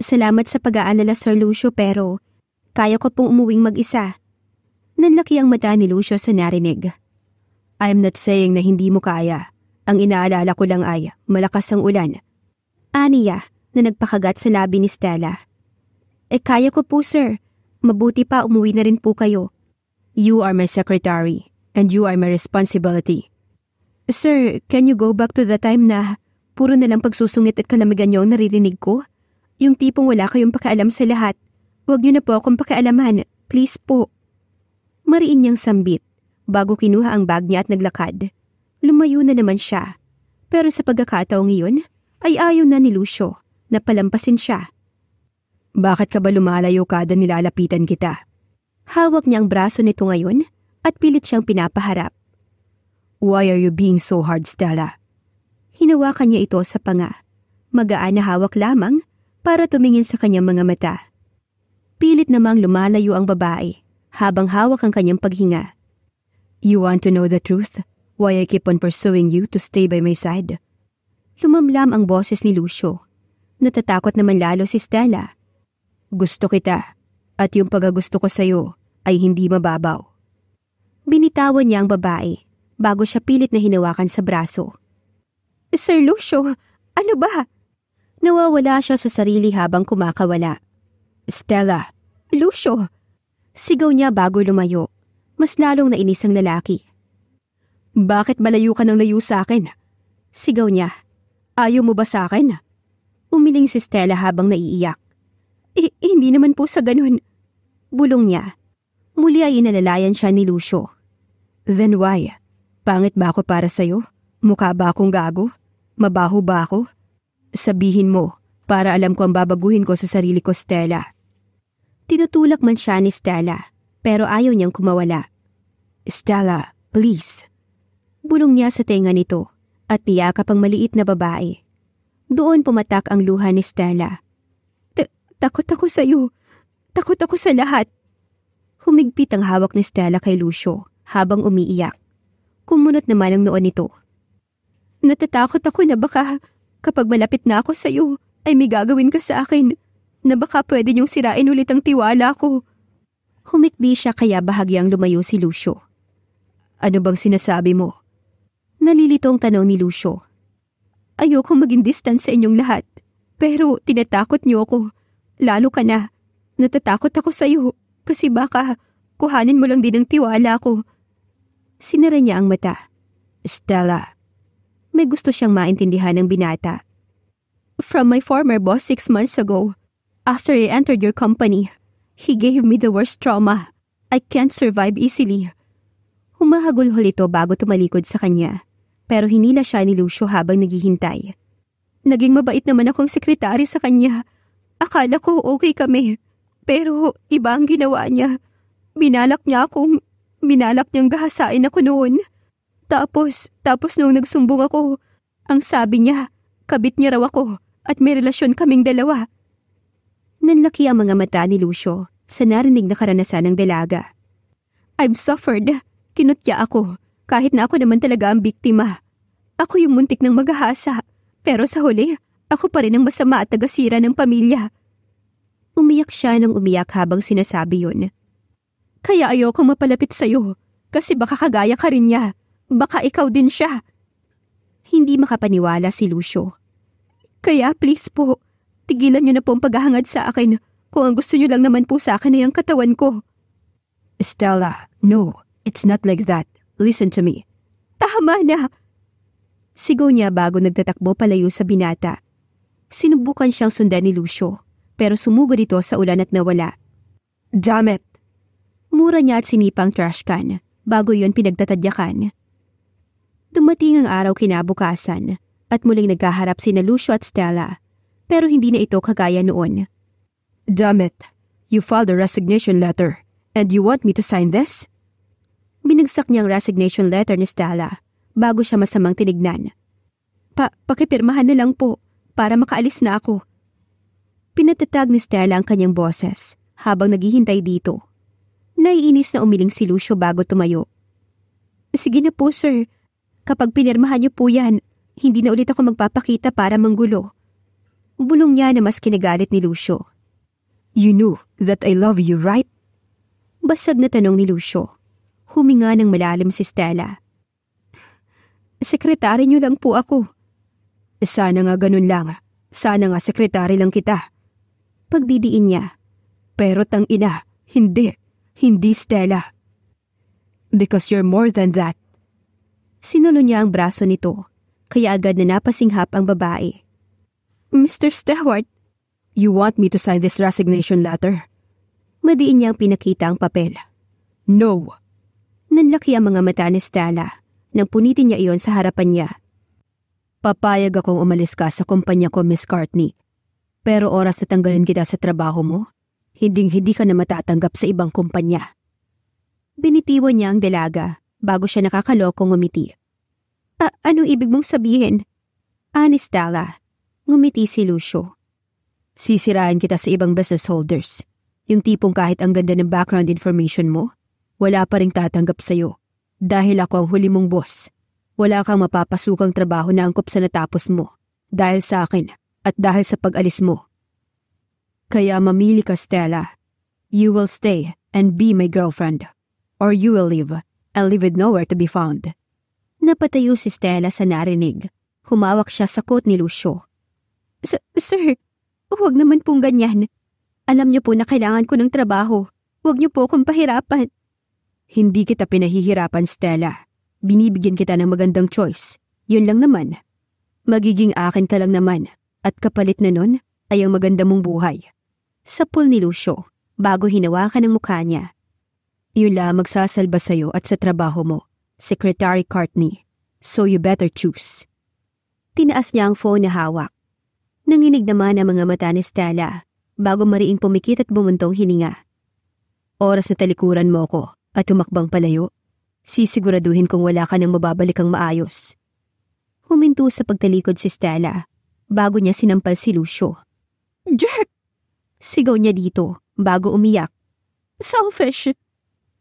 Salamat sa pag-aalala Sir Lucio pero kaya ko pong umuwing mag-isa. Nanlaki ang mata ni Lucio sa narinig. I'm not saying na hindi mo kaya. Ang inaalala ko lang ay malakas ang ulan Aniya na nagpakagat sa labi ni Stella. Eh kaya ko po sir. Mabuti pa umuwi na rin po kayo. You are my secretary and you are my responsibility. Sir, can you go back to the time na puro na lang pagsusungit at kalamigan niyo ang naririnig ko? Yung tipong wala kayong pakaalam sa lahat. Huwag niyo na po akong pakialaman, please po. Mariin niyang sambit bago kinuha ang bag niya at naglakad. Lumayo na naman siya. Pero sa pagkakataong iyon, ay ayaw na ni Lucio na palampasin siya. Bakit ka ba lumalayo kada nilalapitan kita? Hawak niya ang braso nito ngayon at pilit siyang pinapaharap. Why are you being so hard, Stella? Hinawakan niya ito sa panga. Magaan na hawak lamang para tumingin sa kanyang mga mata. Pilit namang lumalayo ang babae habang hawak ang kanyang paghinga. You want to know the truth? Why I keep on pursuing you to stay by my side? Lumamlam ang boses ni Lucio. Natatakot naman lalo si Stella. Gusto kita at yung pagagusto ko sa'yo ay hindi mababaw. Binitawan niya ang babae bago siya pilit na hinawakan sa braso. Sir Lucio, ano ba? Nawawala siya sa sarili habang kumakawala. Stella! Lucio! Sigaw niya bago lumayo. Mas lalong nainis ang lalaki. Bakit malayo ka ng layo sa akin? Sigaw niya. Ayaw mo ba sa akin? Umiling si Stella habang naiiyak. I eh, eh, hindi naman po sa ganun. Bulong niya. Muli ay inalalayan siya ni Lucio. Then why? Pangit ba ako para sa'yo? Mukha ba akong gago? Mabaho ba ako? Sabihin mo, para alam ko ang babaguhin ko sa sarili ko, Stella. Tinutulak man siya ni Stella, pero ayaw niyang kumawala. Stella, please. Bulong niya sa tenga nito at niyakap ang maliit na babae. Doon pumatak ang luha ni Stella. takot ako sa iyo. Takot ako sa lahat. Humigpit ang hawak ni Stella kay Lucio habang umiiyak. Kumunot naman ang noon nito. Natatakot ako na baka kapag malapit na ako sa iyo ay may gagawin ka sa akin na baka pwede niyong sirain ulit ang tiwala ko. Humikbi siya kaya bahagyang lumayo si Lucio. Ano bang sinasabi mo? Nalilitong tanong ni Lucio. Ayoko maging distance sa inyong lahat. Pero tinatakot niyo ako. Lalo ka na. Natatakot ako sa iyo kasi baka kuhanin mo lang din ang tiwala ko. Sinara niya ang mata. Stella. May gusto siyang maintindihan ng binata. From my former boss six months ago, after I entered your company, he gave me the worst trauma. I can't survive easily. Humahagulhol ito bago tumalikod sa kanya pero hinila siya ni Lucio habang naghihintay. Naging mabait naman akong sekretary sa kanya. Akala ko okay kami, pero iba ang ginawa niya. Binalak niya akong, binalak niyang gahasain ako noon. Tapos, tapos nung nagsumbong ako, ang sabi niya, kabit niya raw ako at may relasyon kaming dalawa. Nanlaki ang mga mata ni Lucio sa narinig na karanasan ng dalaga. I've suffered. Kinutya ako kahit na ako naman talaga ang biktima. Ako yung muntik ng maghahasa, pero sa huli, ako pa rin ang masama at tagasira ng pamilya. Umiyak siya nang umiyak habang sinasabi yun. Kaya ayoko mapalapit sa'yo, kasi baka kagaya ka rin niya. Baka ikaw din siya. Hindi makapaniwala si Lucio. Kaya please po, tigilan niyo na po ang paghahangad sa akin kung ang gusto niyo lang naman po sa akin ay ang katawan ko. Stella, no, it's not like that. Listen to me. Tama na! Sigaw niya bago nagtatakbo palayo sa binata. Sinubukan siyang sundan ni Lucio, pero sumugod ito sa ulan at nawala. Damn it! Mura niya at sinipang trash can bago yon pinagtatadyakan. Dumating ang araw kinabukasan at muling nagkaharap sina Lucio at Stella, pero hindi na ito kagaya noon. Damn it! You filed a resignation letter and you want me to sign this? Binagsak niya ang resignation letter ni Stella bago siya masamang tinignan. Pa, pakipirmahan na lang po para makaalis na ako. Pinatatag ni Stella ang kanyang boses habang naghihintay dito. Naiinis na umiling si Lucio bago tumayo. Sige na po sir, kapag pinirmahan niyo po yan, hindi na ulit ako magpapakita para manggulo. Bulong niya na mas kinagalit ni Lucio. You knew that I love you, right? Basag na tanong ni Lucio. Huminga ng malalim si Stella. Sekretary niyo lang po ako. Sana nga ganun lang. Sana nga sekretary lang kita. Pagdidiin niya. Pero tang ina, hindi. Hindi Stella. Because you're more than that. Sinulo niya ang braso nito, kaya agad na napasinghap ang babae. Mr. Stewart, you want me to sign this resignation letter? Madiin niyang pinakita ang papel. No, Nanlaki ang mga mata ni Stella nang punitin niya iyon sa harapan niya. Papayag akong umalis ka sa kumpanya ko, Miss Courtney. Pero oras na tanggalin kita sa trabaho mo, hinding-hindi ka na matatanggap sa ibang kumpanya. Binitiwan niya ang dalaga bago siya nakakalokong umiti. A anong ibig mong sabihin? Anis ah, Stella, ngumiti si Lucio. Sisiraan kita sa ibang business holders. Yung tipong kahit ang ganda ng background information mo, wala pa rin tatanggap sa'yo. Dahil ako ang huli mong boss. Wala kang mapapasukang trabaho na angkop sa natapos mo. Dahil sa akin at dahil sa pag-alis mo. Kaya mamili ka, Stella. You will stay and be my girlfriend. Or you will leave and leave with nowhere to be found. Napatayo si Stella sa narinig. Humawak siya sa coat ni Lucio. Sir, huwag naman pong ganyan. Alam niyo po na kailangan ko ng trabaho. Huwag niyo po akong pahirapan. Hindi kita pinahihirapan, Stella. Binibigyan kita ng magandang choice. Yun lang naman. Magiging akin ka lang naman. At kapalit na nun ay ang maganda mong buhay. Sa pool ni Lucio, bago hinawakan ang mukha niya. Yun lang magsasalba sa'yo at sa trabaho mo, Secretary Cartney. So you better choose. Tinaas niya ang phone na hawak. Nanginig naman ang mga mata ni Stella bago mariing pumikit at bumuntong hininga. Oras na talikuran mo ko at tumakbang palayo, sisiguraduhin kong wala ka nang mababalik ang maayos. Huminto sa pagtalikod si Stella bago niya sinampal si Lucio. Jack! Sigaw niya dito bago umiyak. Selfish!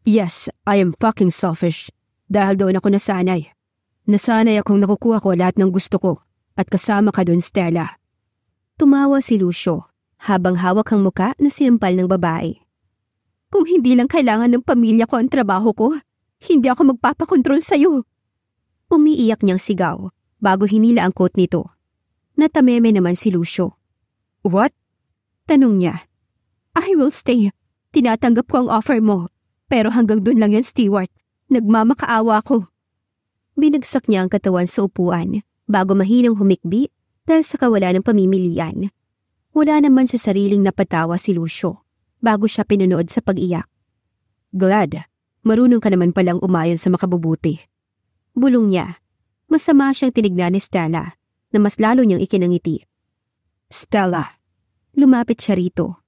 Yes, I am fucking selfish. Dahil doon ako nasanay. Nasanay akong nakukuha ko lahat ng gusto ko at kasama ka doon, Stella. Tumawa si Lucio habang hawak ang muka na sinampal ng babae. Kung hindi lang kailangan ng pamilya ko ang trabaho ko, hindi ako magpapakontrol sa'yo. Umiiyak niyang sigaw bago hinila ang coat nito. Natameme naman si Lucio. What? Tanong niya. I will stay. Tinatanggap ko ang offer mo. Pero hanggang dun lang yun, Stewart. Nagmamakaawa ko. Binagsak niya ang katawan sa upuan bago mahinang humikbi dahil sa kawala ng pamimilian. Wala naman sa sariling napatawa si Lucio bago siya pinunood sa pag-iyak. Glad, marunong ka naman palang umayon sa makabubuti. Bulong niya. Masama siyang tinignan ni Stella na mas lalo niyang ikinangiti. Stella, lumapit siya rito.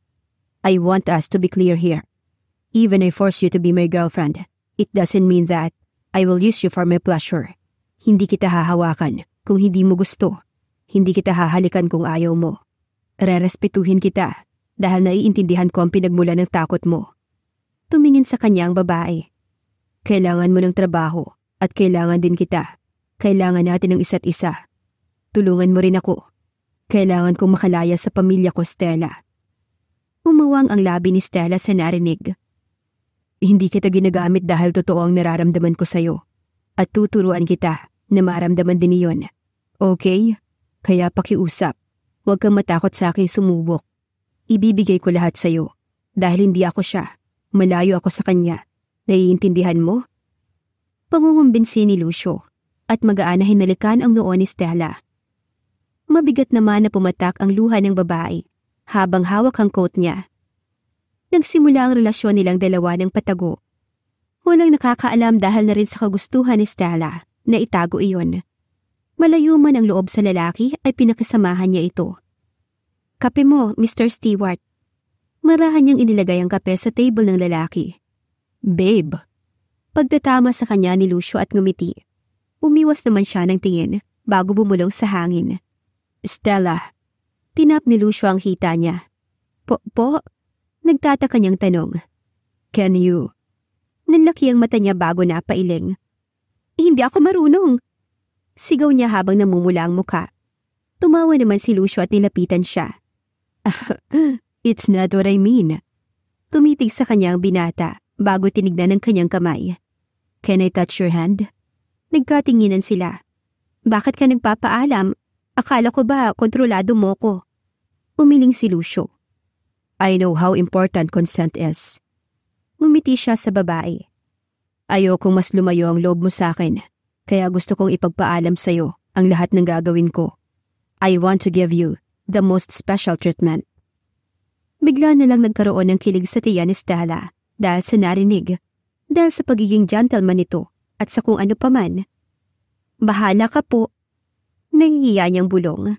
I want us to be clear here. Even I force you to be my girlfriend, it doesn't mean that I will use you for my pleasure. Hindi kita hahawakan kung hindi mo gusto. Hindi kita hahalikan kung ayaw mo. Rerespetuhin kita dahil naiintindihan ko ang pinagmula ng takot mo. Tumingin sa kanya ang babae. Kailangan mo ng trabaho at kailangan din kita. Kailangan natin ng isa't isa. Tulungan mo rin ako. Kailangan kong makalaya sa pamilya ko, Stella. Umawang ang labi ni Stella sa narinig. Hindi kita ginagamit dahil totoo ang nararamdaman ko sa'yo. At tuturuan kita na maramdaman din iyon. Okay? Kaya pakiusap. Huwag kang matakot sa akin sumubok. Ibibigay ko lahat sa'yo dahil hindi ako siya. Malayo ako sa kanya. Naiintindihan mo? Pangungumbinsi ni Lucio at magaan na hinalikan ang noon ni Stella. Mabigat naman na pumatak ang luha ng babae habang hawak ang coat niya. Nagsimula ang relasyon nilang dalawa ng patago. Walang nakakaalam dahil na rin sa kagustuhan ni Stella na itago iyon. Malayo man ang loob sa lalaki ay pinakisamahan niya ito. Kape mo, Mr. Stewart. Marahan niyang inilagay ang kape sa table ng lalaki. Babe. Pagtatama sa kanya ni Lucio at ngumiti. Umiwas naman siya ng tingin bago bumulong sa hangin. Stella. Tinap ni Lucio ang hita niya. Po, po? Nagtataka niyang tanong. Can you? Nanlaki ang mata niya bago napailing. Hindi ako marunong. Sigaw niya habang namumula ang muka. Tumawa naman si Lucio at nilapitan siya. It's not what I mean. Tumitig sa kanya ang binata bago tinignan ng kanyang kamay. Can I touch your hand? Nagkatinginan sila. Bakit ka nagpapaalam? Akala ko ba kontrolado mo ko? Umiling si Lucio. I know how important consent is. Ngumiti siya sa babae. Ayokong mas lumayo ang loob mo sa akin, kaya gusto kong ipagpaalam sa'yo ang lahat ng gagawin ko. I want to give you the most special treatment. Bigla na lang nagkaroon ng kilig sa tiya ni Stella dahil sa narinig, dahil sa pagiging gentleman nito at sa kung ano paman. Bahala ka po. Nangihiya niyang bulong.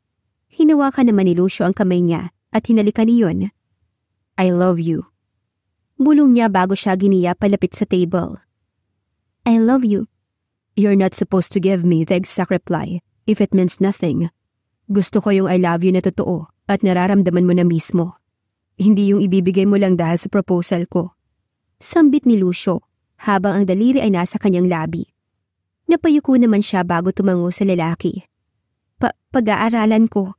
Hinawakan naman ni Lucio ang kamay niya at hinalikan niyon. I love you. Bulong niya bago siya giniya palapit sa table. I love you. You're not supposed to give me the exact reply if it means nothing. Gusto ko yung I love you na totoo at nararamdaman mo na mismo. Hindi yung ibibigay mo lang dahil sa proposal ko. Sambit ni Lucio habang ang daliri ay nasa kanyang labi. Napayuko naman siya bago tumango sa lalaki. Pa Pag-aaralan ko.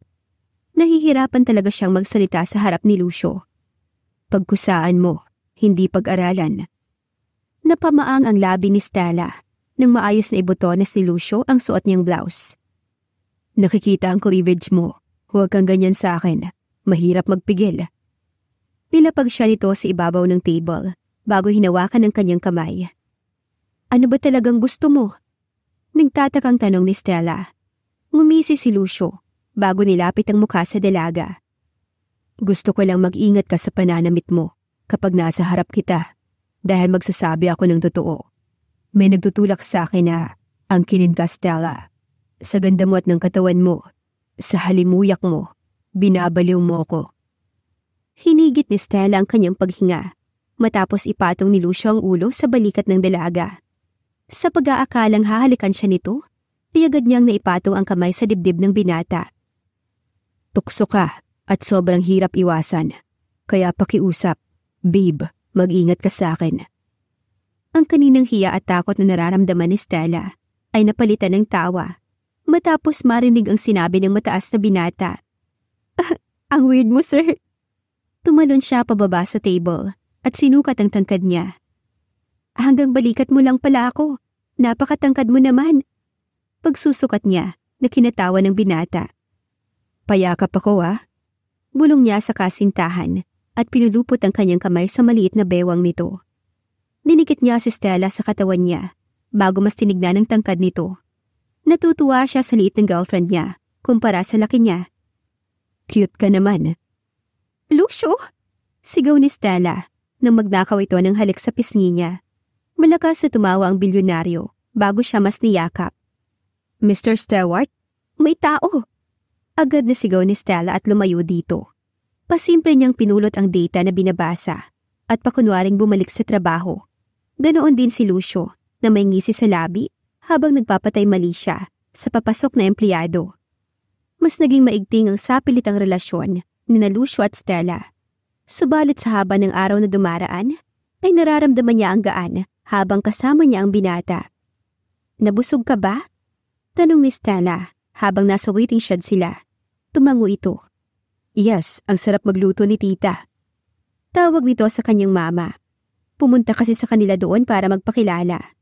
Nahihirapan talaga siyang magsalita sa harap ni Lucio. Pagkusaan mo, hindi pag-aralan. Napamaang ang labi ni Stella nang maayos na ibutones ni Lucio ang suot niyang blouse. Nakikita ang cleavage mo. Huwag kang ganyan sa akin. Mahirap magpigil. Nilapag siya nito sa ibabaw ng table bago hinawakan ng kanyang kamay. Ano ba talagang gusto mo? Nagtatakang tanong ni Stella. Ngumisi si Lucio bago nilapit ang mukha sa dalaga. Gusto ko lang mag-ingat ka sa pananamit mo kapag nasa harap kita dahil magsasabi ako ng totoo. May nagtutulak sa akin na ang kininta Stella. Sa ganda mo at ng katawan mo, sa halimuyak mo, binabaliw mo ako. Hinigit ni Stella ang kanyang paghinga matapos ipatong ni Lucio ang ulo sa balikat ng dalaga. Sa pag-aakalang hahalikan siya nito, piyagad niyang naipatong ang kamay sa dibdib ng binata. Tukso ka at sobrang hirap iwasan. Kaya pakiusap, babe, mag-ingat ka sa akin. Ang kaninang hiya at takot na nararamdaman ni Stella ay napalitan ng tawa matapos marinig ang sinabi ng mataas na binata. ang weird mo, sir. Tumalon siya pababa sa table at sinukat ang tangkad niya. Hanggang balikat mo lang pala ako. Napakatangkad mo naman. Pagsusukat niya na kinatawa ng binata. Payakap ako ah. Bulong niya sa kasintahan at pinulupot ang kanyang kamay sa maliit na bewang nito. Dinikit niya si Stella sa katawan niya bago mas tinignan ang tangkad nito. Natutuwa siya sa liit ng girlfriend niya kumpara sa laki niya. Cute ka naman. Lucio! Sigaw ni Stella nang magnakaw ito ng halik sa pisngi niya. Malakas na tumawa ang bilyonaryo bago siya mas niyakap. Mr. Stewart, may tao! Agad na sigaw ni Stella at lumayo dito. Pasimple niyang pinulot ang data na binabasa at pakunwaring bumalik sa trabaho. Ganoon din si Lucio na may ngisi sa labi habang nagpapatay mali siya sa papasok na empleyado. Mas naging maigting ang sapilitang relasyon ni Nalusyo at Stella. Subalit sa haba ng araw na dumaraan, ay nararamdaman niya ang gaan habang kasama niya ang binata. Nabusog ka ba? Tanong ni Stella habang nasa waiting shed sila. Tumango ito. Yes, ang sarap magluto ni tita. Tawag nito sa kanyang mama. Pumunta kasi sa kanila doon para magpakilala.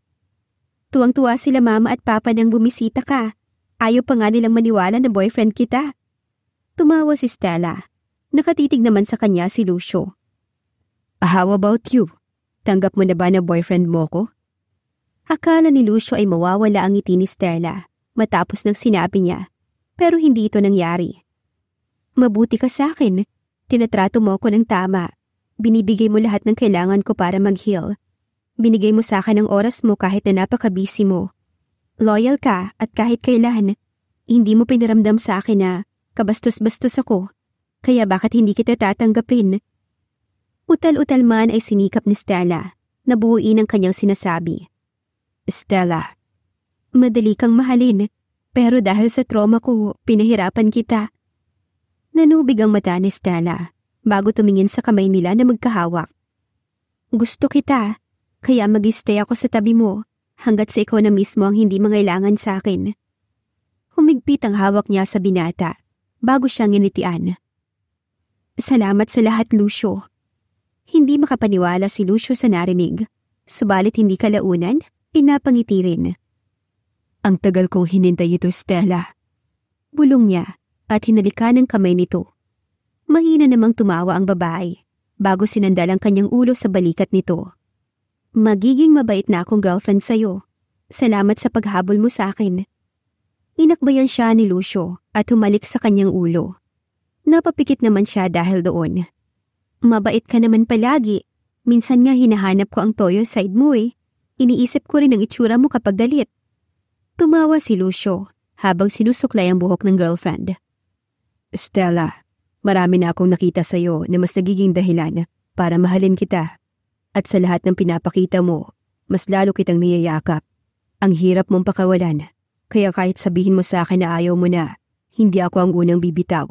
Tuwang-tuwa sila mama at papa nang bumisita ka. Ayaw pa nga nilang maniwala na boyfriend kita. Tumawa si Stella. Nakatitig naman sa kanya si Lucio. Ah, how about you? Tanggap mo na ba na boyfriend mo ko? Akala ni Lucio ay mawawala ang ngiti ni Stella matapos ng sinabi niya. Pero hindi ito nangyari. Mabuti ka sa akin. Tinatrato mo ko ng tama. Binibigay mo lahat ng kailangan ko para mag-heal Binigay mo sa akin ang oras mo kahit na napakabisi mo. Loyal ka at kahit kailan, hindi mo pinaramdam sa akin na kabastos-bastos ako. Kaya bakit hindi kita tatanggapin? Utal-utal man ay sinikap ni Stella na buuin ang kanyang sinasabi. Stella, madali kang mahalin pero dahil sa trauma ko, pinahirapan kita. Nanubig ang mata ni Stella bago tumingin sa kamay nila na magkahawak. Gusto kita kaya mag-stay ako sa tabi mo hanggat sa ikaw na mismo ang hindi mangailangan sa akin. Humigpit ang hawak niya sa binata bago siya nginitian. Salamat sa lahat, Lucio. Hindi makapaniwala si Lucio sa narinig, subalit hindi kalaunan, pinapangiti rin. Ang tagal kong hinintay ito, Stella. Bulong niya at hinalikan ng kamay nito. Mahina namang tumawa ang babae bago sinandal ang kanyang ulo sa balikat nito. Magiging mabait na akong girlfriend sa'yo. Salamat sa paghabol mo sa akin. Inakbayan siya ni Lucio at humalik sa kanyang ulo. Napapikit naman siya dahil doon. Mabait ka naman palagi. Minsan nga hinahanap ko ang toyo side mo eh. Iniisip ko rin ang itsura mo kapag galit. Tumawa si Lucio habang sinusuklay ang buhok ng girlfriend. Stella, marami na akong nakita sa'yo na mas nagiging dahilan para mahalin kita. At sa lahat ng pinapakita mo, mas lalo kitang niyayakap. Ang hirap mong pakawalan, kaya kahit sabihin mo sa akin na ayaw mo na, hindi ako ang unang bibitaw.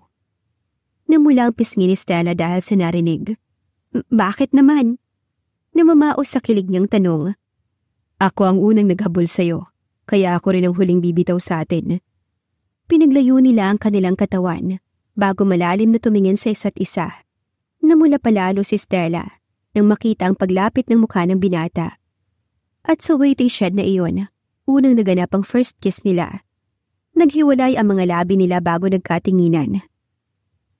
Namula ang pisngi ni Stella dahil sa narinig. Bakit naman? Namamaos sa kilig niyang tanong. Ako ang unang naghabol sa'yo, kaya ako rin ang huling bibitaw sa atin. Pinaglayo nila ang kanilang katawan bago malalim na tumingin sa isa't isa. Namula palalo si Stella nang makita ang paglapit ng mukha ng binata. At sa waiting shed na iyon, unang naganap ang first kiss nila. Naghiwalay ang mga labi nila bago nagkatinginan.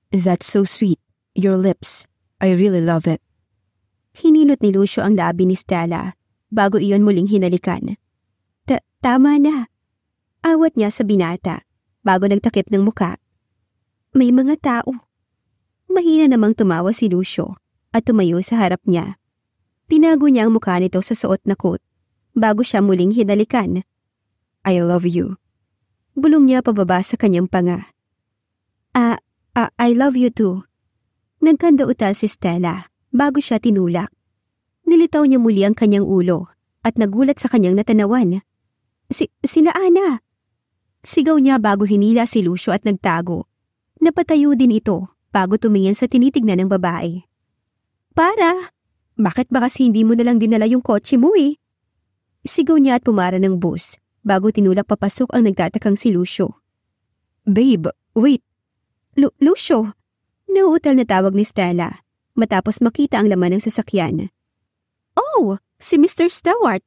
That's so sweet, your lips. I really love it. Hinilot ni Lucio ang labi ni Stella bago iyon muling hinalikan. tama na. Awat niya sa binata bago nagtakip ng muka. May mga tao. Mahina namang tumawa si Lucio at tumayo sa harap niya. Tinago niya ang mukha nito sa suot na coat bago siya muling hinalikan. I love you. Bulong niya pababa sa kanyang panga. Ah, ah, I love you too. Nagkandautal si Stella bago siya tinulak. Nilitaw niya muli ang kanyang ulo at nagulat sa kanyang natanawan. Si, sila Ana! Sigaw niya bago hinila si Lucio at nagtago. Napatayo din ito bago tumingin sa tinitignan ng babae. Para! Bakit ba kasi hindi mo nalang dinala yung kotse mo eh? Sigaw niya at pumara ng bus bago tinulak papasok ang nagtatakang si Lucio. Babe, wait. Lu Lucio! Nauutal na tawag ni Stella matapos makita ang laman ng sasakyan. Oh, si Mr. Stewart!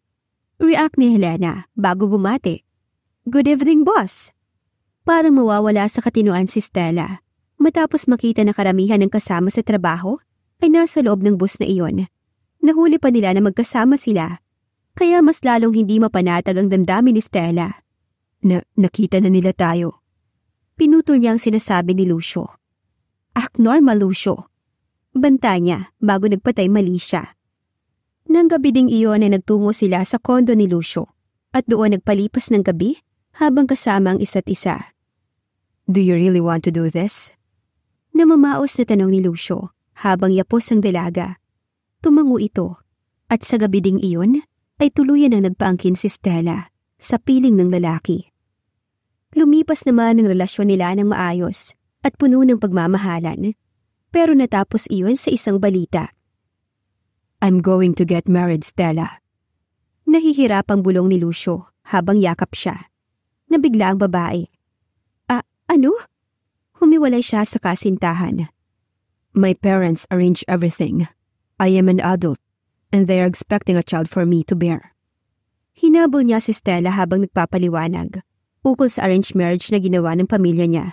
React ni Helena bago bumati. Good evening, boss! Parang mawawala sa katinoan si Stella matapos makita na karamihan ng kasama sa trabaho ay nasa loob ng bus na iyon. Nahuli pa nila na magkasama sila, kaya mas lalong hindi mapanatag ang damdamin ni Stella. Na nakita na nila tayo. Pinutol niya ang sinasabi ni Lucio. Act normal, Lucio. Banta niya bago nagpatay mali siya. Nang gabi ding iyon ay nagtungo sila sa kondo ni Lucio at doon nagpalipas ng gabi habang kasama ang isa't isa. Do you really want to do this? Namamaos na tanong ni Lucio habang yapos ang dalaga. Tumango ito, at sa gabi ding iyon ay tuluyan ang nagpaangkin si Stella sa piling ng lalaki. Lumipas naman ang relasyon nila ng maayos at puno ng pagmamahalan, pero natapos iyon sa isang balita. I'm going to get married, Stella. Nahihirap ang bulong ni Lucio habang yakap siya. Nabigla ang babae. Ah, ano? Humiwalay siya sa kasintahan My parents arrange everything. I am an adult, and they are expecting a child for me to bear. Hinabol niya si Stella habang nagpapaliwanag ukol sa arranged marriage na ginawa ng pamilya niya.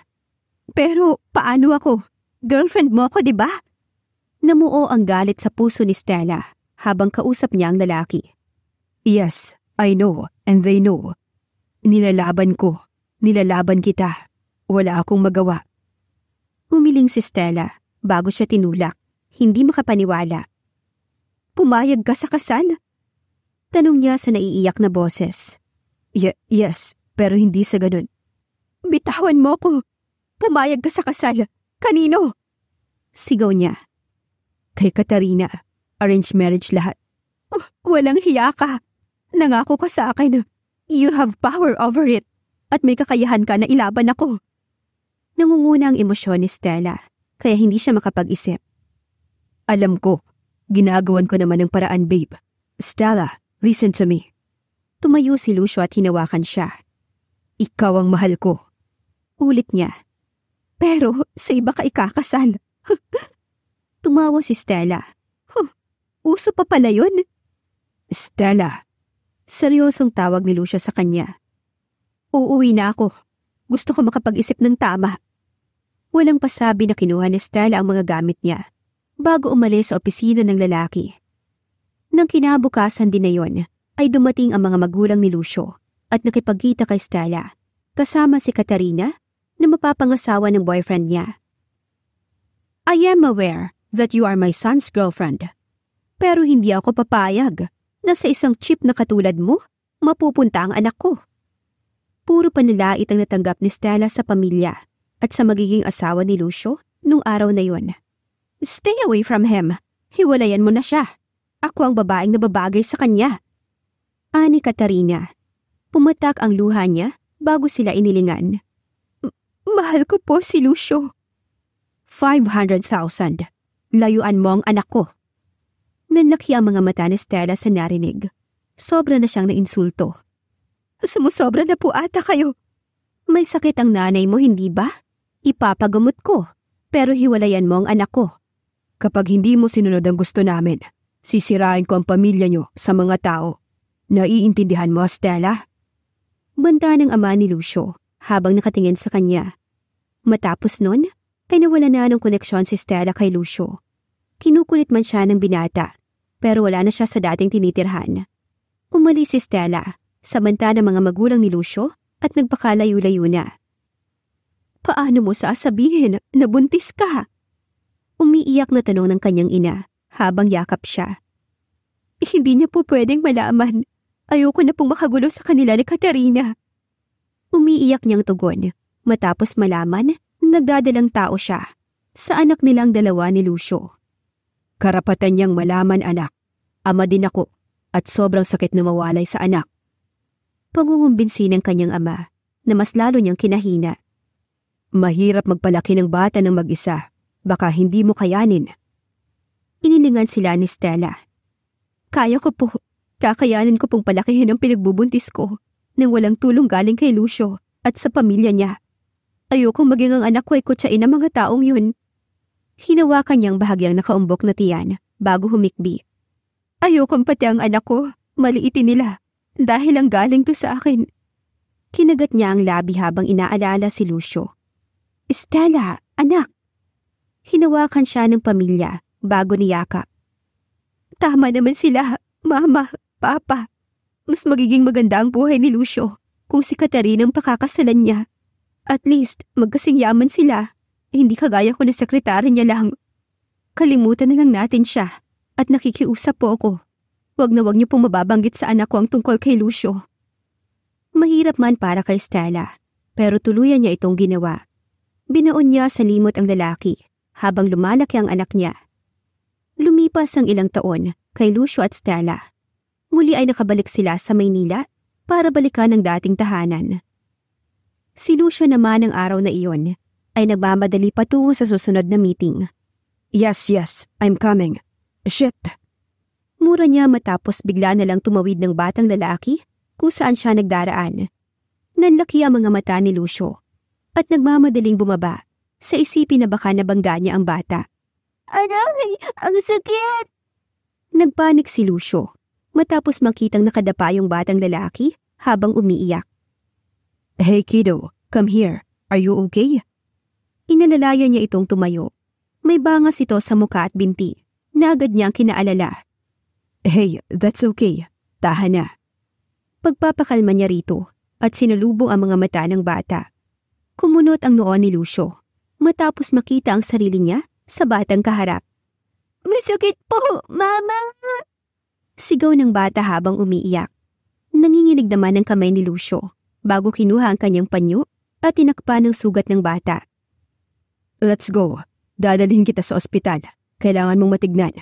Pero paano ako? Girlfriend mo ako, di ba? Namuo ang galit sa puso ni Stella habang kausap niya ang lalaki. Yes, I know, and they know. Nilalaban ko. Nilalaban kita. Wala akong magawa. Umiling si Stella bago siya tinulak, hindi makapaniwala. Pumayag ka sa kasal? Tanong niya sa naiiyak na boses. Y- yes, pero hindi sa ganun. Bitawan mo ko! Pumayag ka sa kasal! Kanino? Sigaw niya. Kay Katarina, arranged marriage lahat. Uh, walang hiya ka. Nangako ka sa akin. You have power over it. At may kakayahan ka na ilaban ako. Nangunguna ang emosyon ni Stella kaya hindi siya makapag-isip. Alam ko, ginagawan ko naman ng paraan, babe. Stella, listen to me. Tumayo si Lucio at hinawakan siya. Ikaw ang mahal ko. Ulit niya. Pero sa iba ka ikakasal. Tumawa si Stella. Huh, uso pa pala yun. Stella. Seryosong tawag ni Lucio sa kanya. Uuwi na ako. Gusto ko makapag-isip ng tama. Walang pasabi na kinuha ni Stella ang mga gamit niya bago umalis sa opisina ng lalaki. Nang kinabukasan din na yon, ay dumating ang mga magulang ni Lucio at nakipagkita kay Stella kasama si Katarina na mapapangasawa ng boyfriend niya. I am aware that you are my son's girlfriend. Pero hindi ako papayag na sa isang chip na katulad mo, mapupunta ang anak ko. Puro panalait ang natanggap ni Stella sa pamilya at sa magiging asawa ni Lucio nung araw na yun. Stay away from him. Hiwalayan mo na siya. Ako ang babaeng nababagay sa kanya. Ani Katarina. Pumatak ang luha niya bago sila inilingan. Mahal ko po si Lucio. 500,000. Layuan mo ang anak ko. Nanlaki ang mga mata ni Stella sa narinig. Sobra na siyang nainsulto. Sumusobra na po ata kayo. May sakit ang nanay mo, hindi ba? Ipapagamot ko, pero hiwalayan mo ang anak ko. Kapag hindi mo sinunod ang gusto namin, sisirain ko ang pamilya niyo sa mga tao. Naiintindihan mo, Estella? Banta ng ama ni Lucio habang nakatingin sa kanya. Matapos nun, ay nawala na ng koneksyon si Stella kay Lucio. Kinukulit man siya ng binata, pero wala na siya sa dating tinitirhan. Umalis si Stella, samanta ng mga magulang ni Lucio at nagpakalayo-layo na. Paano mo sasabihin na buntis ka? Umiiyak na tanong ng kanyang ina habang yakap siya. Hindi niya po pwedeng malaman. Ayoko na pong makagulo sa kanila ni Katarina. Umiiyak niyang tugon matapos malaman nagdadalang tao siya sa anak nilang dalawa ni Lucio. Karapatan niyang malaman anak. Ama din ako at sobrang sakit na mawalay sa anak. Pangungumbinsi ng kanyang ama na mas lalo niyang kinahina Mahirap magpalaki ng bata ng mag-isa. Baka hindi mo kayanin. Inilingan sila ni Stella. Kaya ko po. Kakayanin ko pong palakihin ang pinagbubuntis ko nang walang tulong galing kay Lucio at sa pamilya niya. Ayokong maging ang anak ko ay kutsain ng mga taong yun. Hinawakan niyang bahagyang nakaumbok na tiyan bago humikbi. Ayokong pati ang anak ko, maliitin nila, dahil ang galing to sa akin. Kinagat niya ang labi habang inaalala si Lucio. Stella, anak! Hinawakan siya ng pamilya bago niyakap. Tama naman sila, mama, papa. Mas magiging maganda ang buhay ni Lucio kung si Katarina ang pakakasalan niya. At least, magkasing yaman sila. Hindi kagaya ko na sekretary niya lang. Kalimutan na lang natin siya at nakikiusap po ako. Huwag na huwag niyo pong mababanggit sa anak ko ang tungkol kay Lucio. Mahirap man para kay Stella, pero tuluyan niya itong ginawa. Binaon niya sa limot ang lalaki habang lumalaki ang anak niya. Lumipas ang ilang taon kay Lucio at Stella. Muli ay nakabalik sila sa Maynila para balikan ang dating tahanan. Si Lucio naman ang araw na iyon ay nagmamadali patungo sa susunod na meeting. Yes, yes, I'm coming. Shit! Mura niya matapos bigla na lang tumawid ng batang lalaki kung saan siya nagdaraan. Nanlaki ang mga mata ni Lucio at nagmamadaling bumaba sa isipin na baka nabangga niya ang bata. Aray! Ang sakit! Nagpanik si Lucio matapos makitang nakadapa yung batang lalaki habang umiiyak. Hey kiddo, come here. Are you okay? Inalalayan niya itong tumayo. May bangas ito sa mukha at binti na agad niyang kinaalala. Hey, that's okay. Tahan na. Pagpapakalma niya rito at sinulubong ang mga mata ng bata Kumunot ang noo ni Lucio matapos makita ang sarili niya sa batang kaharap. Masakit po, Mama! Sigaw ng bata habang umiiyak. Nanginginig naman ang kamay ni Lucio bago kinuha ang kanyang panyo at tinakpan ng sugat ng bata. Let's go. Dadalhin kita sa ospital. Kailangan mong matignan.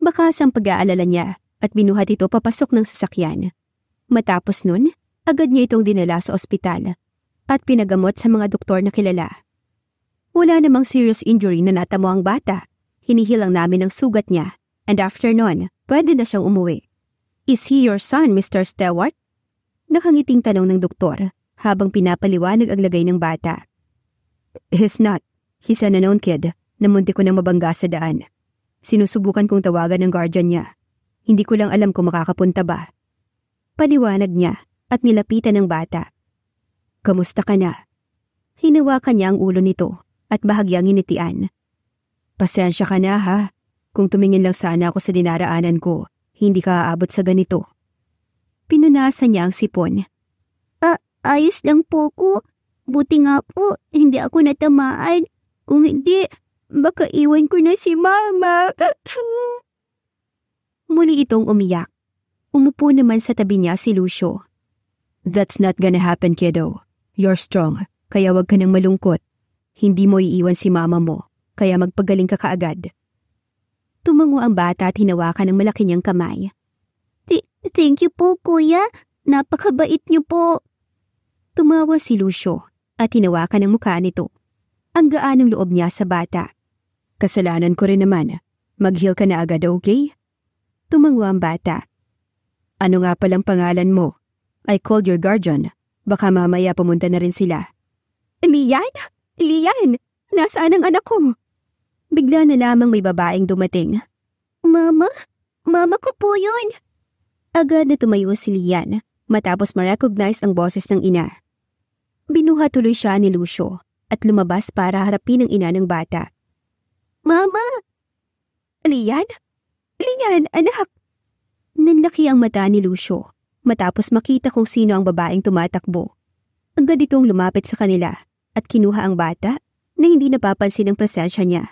Bakas ang pag-aalala niya at binuhat ito papasok ng sasakyan. Matapos nun, agad niya itong dinala sa ospital at pinagamot sa mga doktor na kilala. Wala namang serious injury na natamo ang bata. Hinihilang namin ang sugat niya and after nun, pwede na siyang umuwi. Is he your son, Mr. Stewart? Nakangiting tanong ng doktor habang pinapaliwanag ang lagay ng bata. He's not. He's an unknown kid na munti ko nang mabangga sa daan. Sinusubukan kong tawagan ng guardian niya. Hindi ko lang alam kung makakapunta ba. Paliwanag niya at nilapitan ng bata. Kamusta ka na? Hinawakan niya ang ulo nito at bahagyang initian. Pasensya ka na ha. Kung tumingin lang sana ako sa dinaraanan ko, hindi ka aabot sa ganito. Pinunasan niya ang sipon. Ah, ayos lang po ko. Buti nga po, hindi ako natamaan. Kung hindi, baka iwan ko na si mama. Muli itong umiyak. Umupo naman sa tabi niya si Lucio. That's not gonna happen, kiddo. You're strong, kaya wag ka nang malungkot. Hindi mo iiwan si mama mo, kaya magpagaling ka kaagad. Tumango ang bata at hinawakan ng malaki niyang kamay. Th thank you po, kuya. Napakabait niyo po. Tumawa si Lucio at hinawakan ang mukha nito. Ang gaan ng loob niya sa bata. Kasalanan ko rin naman. Mag-heal ka na agad, okay? Tumango ang bata. Ano nga palang pangalan mo? I called your guardian Baka mamaya pumunta na rin sila. Lian? Lian! Nasaan ang anak ko? Bigla na lamang may babaeng dumating. Mama? Mama ko po yun! Agad na tumayo si Lian matapos ma-recognize ang boses ng ina. Binuha tuloy siya ni Lucio at lumabas para harapin ang ina ng bata. Mama! Lian? Lian, anak! Nanlaki ang mata ni Lucio matapos makita kung sino ang babaeng tumatakbo. Agad itong lumapit sa kanila at kinuha ang bata na hindi napapansin ang presensya niya.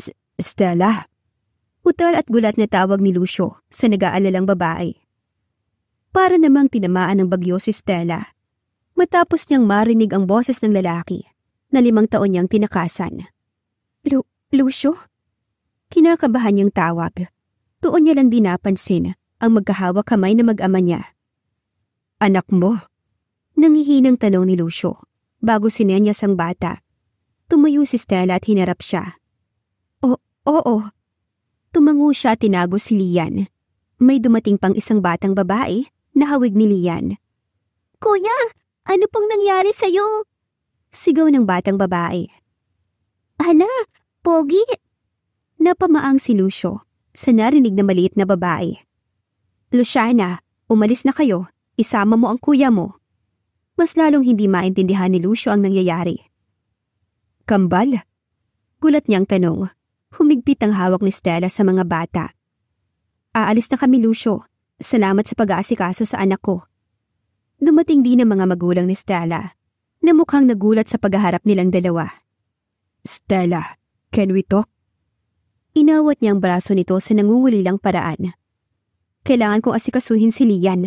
S Stella! Utal at gulat na tawag ni Lucio sa nag-aalalang babae. Para namang tinamaan ng bagyo si Stella. Matapos niyang marinig ang boses ng lalaki na limang taon niyang tinakasan. Lu Lucio? Kinakabahan niyang tawag. Doon niya lang din napansin ang magkahawak kamay na mag-ama niya. Anak mo? Nangihinang tanong ni Lucio bago sinenyas ang bata. Tumayo si Stella at hinarap siya. O, oo. Tumango siya at tinago si Lian. May dumating pang isang batang babae na hawig ni Lian. Kuya, ano pong nangyari sa'yo? Sigaw ng batang babae. Ana, pogi! Napamaang si Lucio sa narinig na maliit na babae. Luciana, umalis na kayo. Isama mo ang kuya mo. Mas lalong hindi maintindihan ni Lucio ang nangyayari. Kambal? Gulat niyang tanong. Humigpit ang hawak ni Stella sa mga bata. Aalis na kami, Lucio. Salamat sa pag-aasikaso sa anak ko. Dumating din ang mga magulang ni Stella na mukhang nagulat sa pagharap nilang dalawa. Stella, can we talk? Inawat niyang braso nito sa nangungulilang paraan. Kailangan kong asikasuhin si Lian.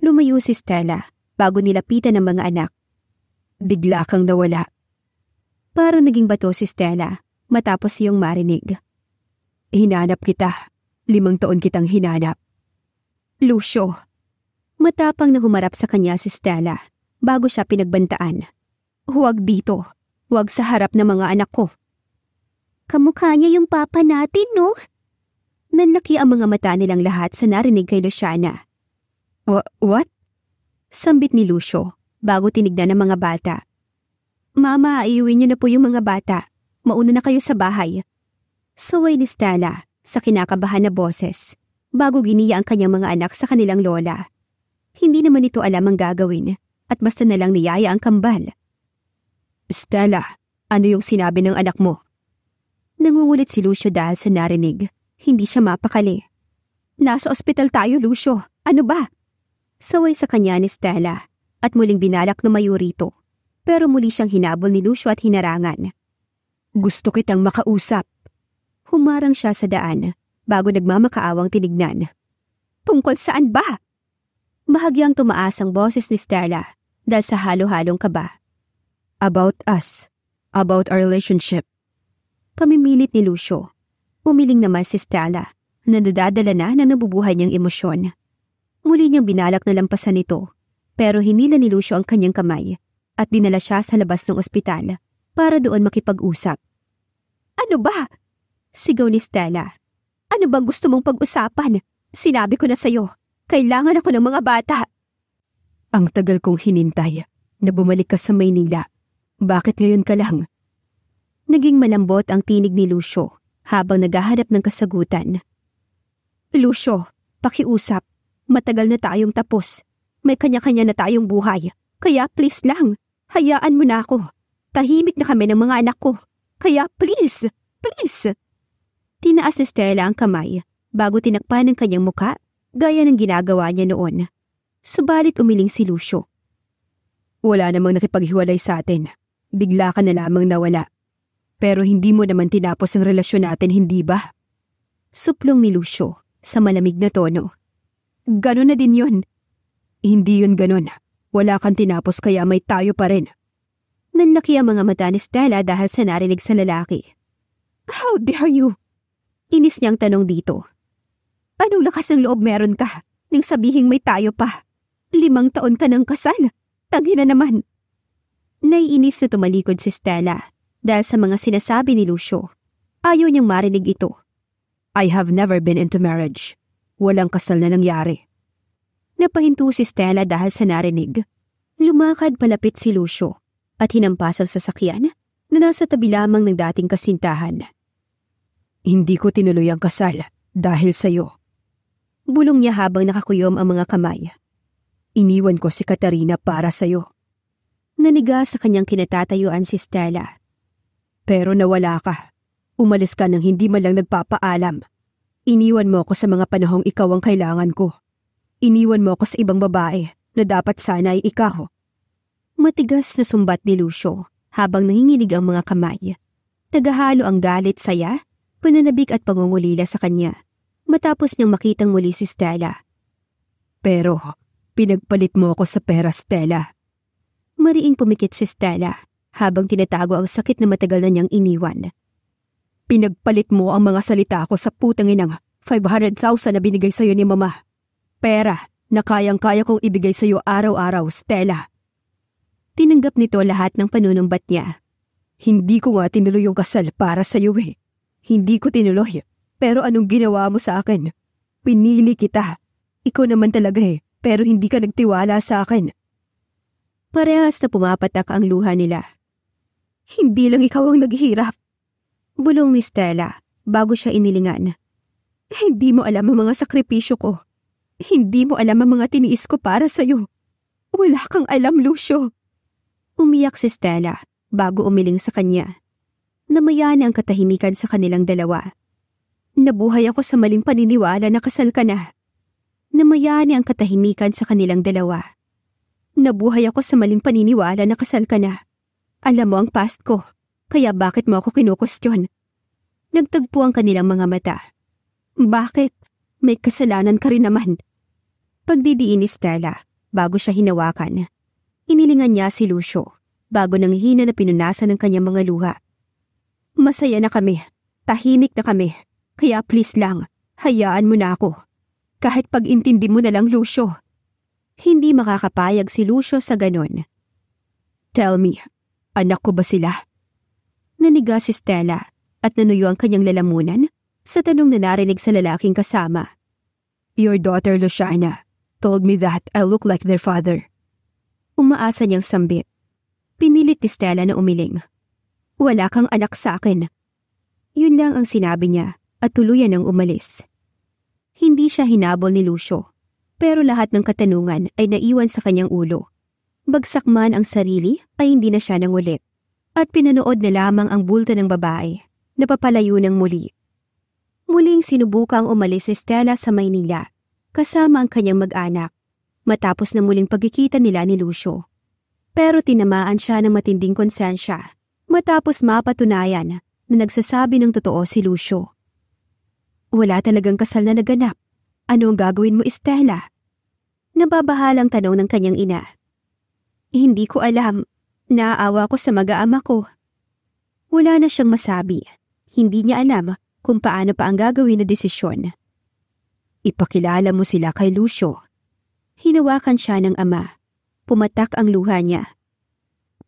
Lumayo si Stella bago nilapitan ng mga anak. Bigla kang nawala. Para naging bato si Stella matapos siyang marinig. Hinanap kita. Limang taon kitang hinanap. Lucio. Matapang na humarap sa kanya si Stella bago siya pinagbantaan. Huwag dito. Huwag sa harap ng mga anak ko. Kamukha niya yung papa natin, no? Nanlaki ang mga mata nilang lahat sa narinig kay Luciana. Wha what? Sambit ni Lucio bago tinignan ng mga bata. Mama, iuwi niyo na po yung mga bata. Mauna na kayo sa bahay. Saway ni Stella sa kinakabahan na boses bago giniya ang kanyang mga anak sa kanilang lola. Hindi naman ito alam ang gagawin at basta na lang niyaya ang kambal. Stella, ano yung sinabi ng anak mo? Nangungulit si Lucio dahil sa narinig hindi siya mapakali. Nasa ospital tayo, Lucio. Ano ba? Saway sa kanya ni Stella at muling binalak lumayo rito. Pero muli siyang hinabol ni Lucio at hinarangan. Gusto kitang makausap. Humarang siya sa daan bago nagmamakaawang tinignan. Tungkol saan ba? Mahagyang tumaas ang boses ni Stella dahil sa halo-halong kaba. About us. About our relationship. Pamimilit ni Lucio Umiling naman si Stella na nadadala na ng nabubuhay niyang emosyon. Muli niyang binalak na lampasan ito pero hinila ni Lucio ang kanyang kamay at dinala siya sa labas ng ospital para doon makipag-usap. Ano ba? Sigaw ni Stella. Ano bang gusto mong pag-usapan? Sinabi ko na sa'yo, kailangan ako ng mga bata. Ang tagal kong hinintay na bumalik ka sa Maynila. Bakit ngayon ka lang? Naging malambot ang tinig ni Lucio habang naghahanap ng kasagutan. Lucio, pakiusap. Matagal na tayong tapos. May kanya-kanya na tayong buhay. Kaya please lang, hayaan mo na ako. Tahimik na kami ng mga anak ko. Kaya please, please. Tinaas ni Stella ang kamay bago tinakpan ng kanyang muka gaya ng ginagawa niya noon. Subalit umiling si Lucio. Wala namang nakipaghiwalay sa atin. Bigla ka na lamang nawala. Pero hindi mo naman tinapos ang relasyon natin, hindi ba? Suplong ni Lucio sa malamig na tono. Ganon na din yon. Hindi yon ganon. Wala kang tinapos kaya may tayo pa rin. Nanlaki ang mga mata ni Stella dahil sa narinig sa lalaki. How dare you? Inis niyang tanong dito. Anong lakas ng loob meron ka nang sabihing may tayo pa? Limang taon ka ng kasal. Tagi na naman. Naiinis na tumalikod si Stella dahil sa mga sinasabi ni Lucio. Ayaw niyang marinig ito. I have never been into marriage. Walang kasal na nangyari. Napahinto si Stella dahil sa narinig. Lumakad palapit si Lucio at hinampasal sa sakyan na nasa tabi lamang ng dating kasintahan. Hindi ko tinuloy ang kasal dahil sa'yo. Bulong niya habang nakakuyom ang mga kamay. Iniwan ko si Katarina para sa'yo. Naniga sa kanyang kinatatayuan si Stella pero nawala ka. Umalis ka nang hindi man lang nagpapaalam. Iniwan mo ako sa mga panahong ikaw ang kailangan ko. Iniwan mo ako sa ibang babae na dapat sana ay ikaw. Matigas na sumbat ni Lucio habang nanginginig ang mga kamay. Nagahalo ang galit saya, pananabik at pangungulila sa kanya matapos niyang makitang muli si Stella. Pero, pinagpalit mo ako sa pera, Stella. Mariing pumikit si Stella habang tinatago ang sakit na matagal na niyang iniwan. Pinagpalit mo ang mga salita ko sa putang inang 500,000 na binigay sa'yo ni Mama. Pera na kayang-kaya kong ibigay sa'yo araw-araw, Stella. Tinanggap nito lahat ng panunumbat niya. Hindi ko nga tinuloy yung kasal para sa'yo eh. Hindi ko tinuloy. Pero anong ginawa mo sa akin? Pinili kita. Ikaw naman talaga eh, pero hindi ka nagtiwala sa akin. Parehas na pumapatak ang luha nila. Hindi lang ikaw ang naghihirap. Bulong ni Stella bago siya inilingan. Hindi mo alam ang mga sakripisyo ko. Hindi mo alam ang mga tiniis ko para sa'yo. Wala kang alam, Lucio. Umiyak si Stella bago umiling sa kanya. Namaya ang katahimikan sa kanilang dalawa. Nabuhay ako sa maling paniniwala na kasal ka na. Namaya ang katahimikan sa kanilang dalawa. Nabuhay ako sa maling paniniwala na kasal ka na. Alam mo ang past ko, kaya bakit mo ako kinukustyon? Nagtagpo ang kanilang mga mata. Bakit? May kasalanan ka rin naman. Pagdidiin ni Stella bago siya hinawakan. Inilingan niya si Lucio bago nang hina na pinunasan ng kanyang mga luha. Masaya na kami. Tahimik na kami. Kaya please lang, hayaan mo na ako. Kahit pag-intindi mo na lang, Lucio. Hindi makakapayag si Lucio sa ganon. Tell me, Anak ko ba sila? Naniga si Stella at nanuyo ang kanyang lalamunan sa tanong na narinig sa lalaking kasama. Your daughter Luciana told me that I look like their father. Umaasa niyang sambit. Pinilit ni Stella na umiling. Wala kang anak sa akin. Yun lang ang sinabi niya at tuluyan ang umalis. Hindi siya hinabol ni Lucio, pero lahat ng katanungan ay naiwan sa kanyang ulo bagsak man ang sarili ay hindi na siya nangulit. At pinanood na lamang ang bulto ng babae, na papalayo ng muli. Muling sinubukang umalis si Stella sa Maynila, kasama ang kanyang mag-anak, matapos na muling pagkikita nila ni Lucio. Pero tinamaan siya ng matinding konsensya, matapos mapatunayan na nagsasabi ng totoo si Lucio. Wala talagang kasal na naganap. Ano ang gagawin mo, Estela? Nababahalang tanong ng kanyang ina. Hindi ko alam. Naaawa ko sa mag-aama ko. Wala na siyang masabi. Hindi niya alam kung paano pa ang gagawin na desisyon. Ipakilala mo sila kay Lucio. Hinawakan siya ng ama. Pumatak ang luha niya.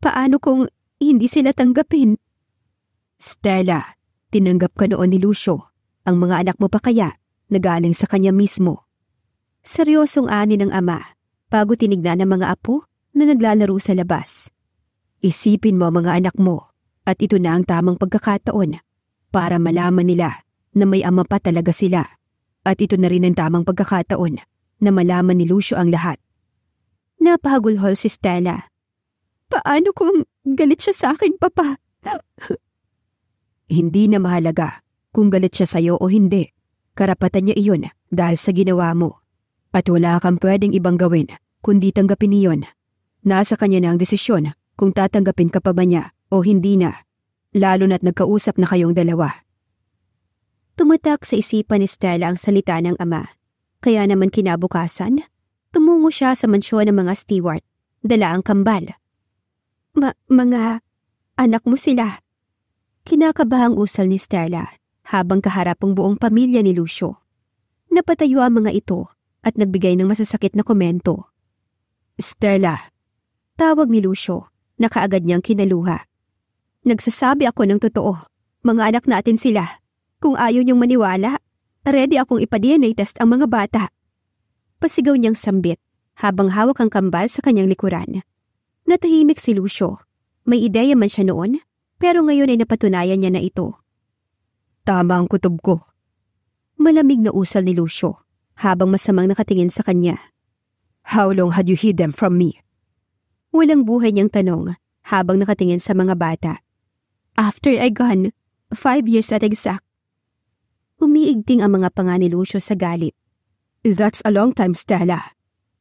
Paano kung hindi sila tanggapin? Stella, tinanggap ka noon ni Lucio. Ang mga anak mo pa kaya na galing sa kanya mismo. Seryosong ani ng ama bago tinignan ng mga apo na naglalaro sa labas. Isipin mo mga anak mo at ito na ang tamang pagkakataon para malaman nila na may ama pa talaga sila at ito na rin ang tamang pagkakataon na malaman ni Lucio ang lahat. Napahagulhol si Stella. Paano kung galit siya sa akin, Papa? hindi na mahalaga kung galit siya sa'yo o hindi. Karapatan niya iyon dahil sa ginawa mo. At wala kang pwedeng ibang gawin kundi tanggapin iyon Nasa kanya na ang desisyon kung tatanggapin ka pa ba niya o hindi na, lalo na't nagkausap na kayong dalawa. Tumatak sa isipan ni Stella ang salita ng ama. Kaya naman kinabukasan, tumungo siya sa mansyon ng mga steward, dala ang kambal. Ma mga anak mo sila. Kinakabahang usal ni Stella habang kaharap ang buong pamilya ni Lucio. Napatayo ang mga ito at nagbigay ng masasakit na komento. Stella, Tawag ni Lucio na kaagad niyang kinaluha. Nagsasabi ako ng totoo. Mga anak natin sila. Kung ayaw niyong maniwala, ready akong ipa-DNA test ang mga bata. Pasigaw niyang sambit habang hawak ang kambal sa kanyang likuran. Natahimik si Lucio. May ideya man siya noon, pero ngayon ay napatunayan niya na ito. Tama ang kutob ko. Malamig na usal ni Lucio habang masamang nakatingin sa kanya. How long had you hid them from me? Walang buhay niyang tanong habang nakatingin sa mga bata. After I gone, five years at exact. Umiigting ang mga panga ni Lucio sa galit. That's a long time, Stella.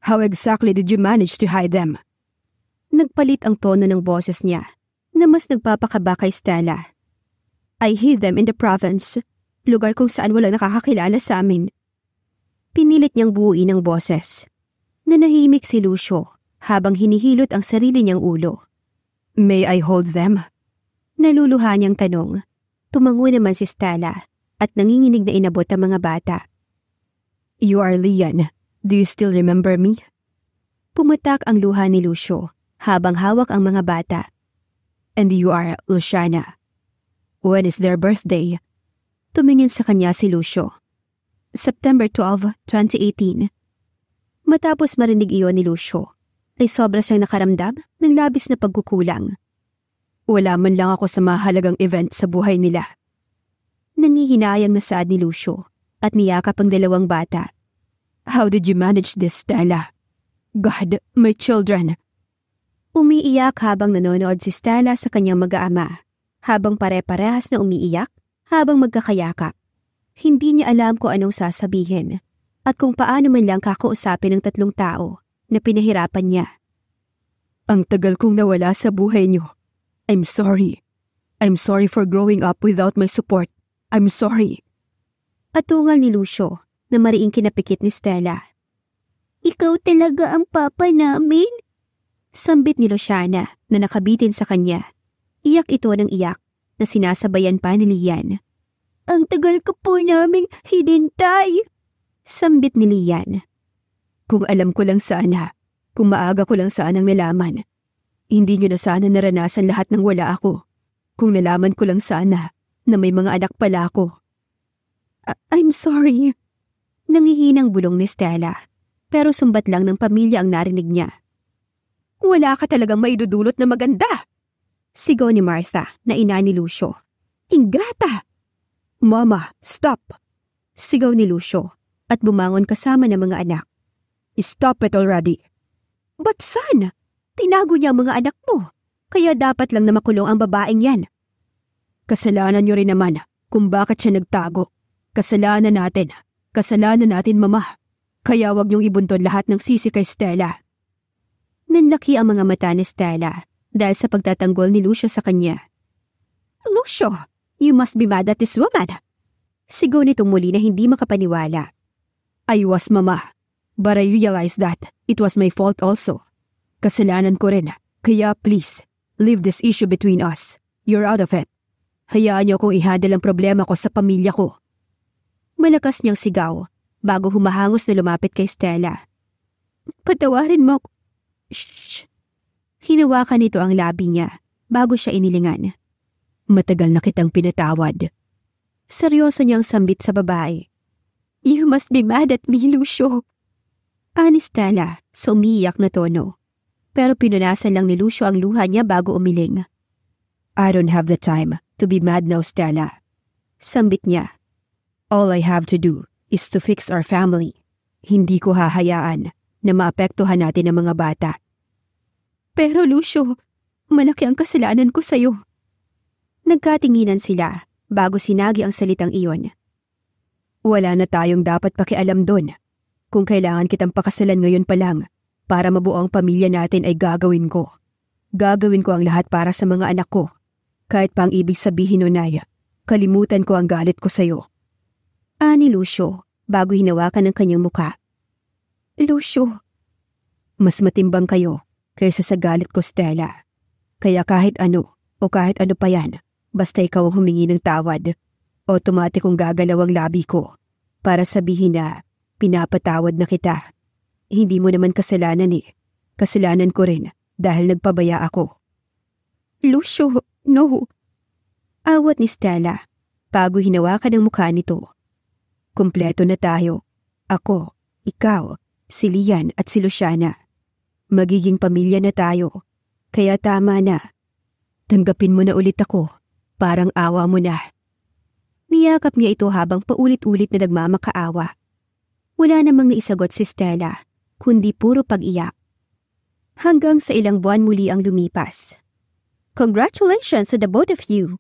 How exactly did you manage to hide them? Nagpalit ang tono ng boses niya na mas nagpapakaba kay Stella. I hid them in the province, lugar kung saan walang nakakakilala sa amin. Pinilit niyang buuin ang boses. Nanahimik si Lucio habang hinihilot ang sarili niyang ulo. May I hold them? Naluluha niyang tanong. Tumango naman si Stella at nanginginig na inabot ang mga bata. You are Leon. Do you still remember me? Pumatak ang luha ni Lucio habang hawak ang mga bata. And you are Luciana. When is their birthday? Tumingin sa kanya si Lucio. September 12, 2018. Matapos marinig iyon ni Lucio, ay sobra siyang nakaramdam ng labis na pagkukulang. Wala man lang ako sa mahalagang event sa buhay nila. Nangihinayang na saad ni Lucio at niyakap ang dalawang bata. How did you manage this, Stella? God, my children! Umiiyak habang nanonood si Stella sa kanyang mag-aama, habang pare-parehas na umiiyak habang magkakayakap. Hindi niya alam kung anong sasabihin at kung paano man lang kakausapin ng tatlong tao na pinahirapan niya. Ang tagal kong nawala sa buhay niyo. I'm sorry. I'm sorry for growing up without my support. I'm sorry. Patungal ni Lucio na mariing kinapikit ni Stella. Ikaw talaga ang papa namin? Sambit ni Luciana na nakabitin sa kanya. Iyak ito ng iyak na sinasabayan pa ni Lian. Ang tagal ka po naming hinintay! Sambit ni Lian. Kung alam ko lang sana, kung maaga ko lang sana sanang nalaman, hindi nyo na sana naranasan lahat ng wala ako. Kung nalaman ko lang sana na may mga anak pala ako. I I'm sorry. Nangihinang bulong ni Stella, pero sumbat lang ng pamilya ang narinig niya. Wala ka talagang maidudulot na maganda. Sigaw ni Martha na ina ni Lucio. Ingrata! Mama, stop! Sigaw ni Lucio at bumangon kasama ng mga anak. Stop it already. But son, tinago niya ang mga anak mo. Kaya dapat lang na makulong ang babaeng yan. Kasalanan niyo rin naman kung bakit siya nagtago. Kasalanan natin. Kasalanan natin, mama. Kaya wag niyong ibunton lahat ng sisi kay Stella. Nanlaki ang mga mata ni Stella dahil sa pagtatanggol ni Lucio sa kanya. Lucio, you must be mad at this woman. Sigaw nitong muli na hindi makapaniwala. I was, mama. But I realized that it was my fault also. Kasalanan ko rin. Kaya please, leave this issue between us. You're out of it. Hayaan niyo kong i ang problema ko sa pamilya ko. Malakas niyang sigaw bago humahangos na lumapit kay Stella. Patawarin mo ako. Shh! Hinawakan nito ang labi niya bago siya inilingan. Matagal na kitang pinatawad. Seryoso niyang sambit sa babae. You must be mad at me, Lucio. Anis sumiyak na tono. Pero pinunasan lang ni Lucio ang luha niya bago umiling. I don't have the time to be mad now, Stella. Sambit niya. All I have to do is to fix our family. Hindi ko hahayaan na maapektuhan natin ang mga bata. Pero Lucio, malaki ang kasalanan ko sa'yo. Nagkatinginan sila bago sinagi ang salitang iyon. Wala na tayong dapat pakialam doon. Kung kailangan kitang pakasalan ngayon pa lang para mabuo ang pamilya natin ay gagawin ko. Gagawin ko ang lahat para sa mga anak ko. Kahit pa ang ibig sabihin nun ay, kalimutan ko ang galit ko sa'yo. Ani Lucio, bago hinawakan ng kanyang muka. Lucio, mas matimbang kayo kaysa sa galit ko Stella. Kaya kahit ano o kahit ano pa yan, basta ikaw ang humingi ng tawad, automatikong gagalaw ang labi ko para sabihin na Pinapatawad na kita. Hindi mo naman kasalanan eh. Kasalanan ko rin dahil nagpabaya ako. Lucio, no. Awat ni Stella bago hinawakan ang mukha nito. Kompleto na tayo. Ako, ikaw, si Lian at si Luciana. Magiging pamilya na tayo. Kaya tama na. Tanggapin mo na ulit ako. Parang awa mo na. Niyakap niya ito habang paulit-ulit na nagmamakaawa. Wala namang naisagot si Stella, kundi puro pag-iyak. Hanggang sa ilang buwan muli ang lumipas. Congratulations to the both of you!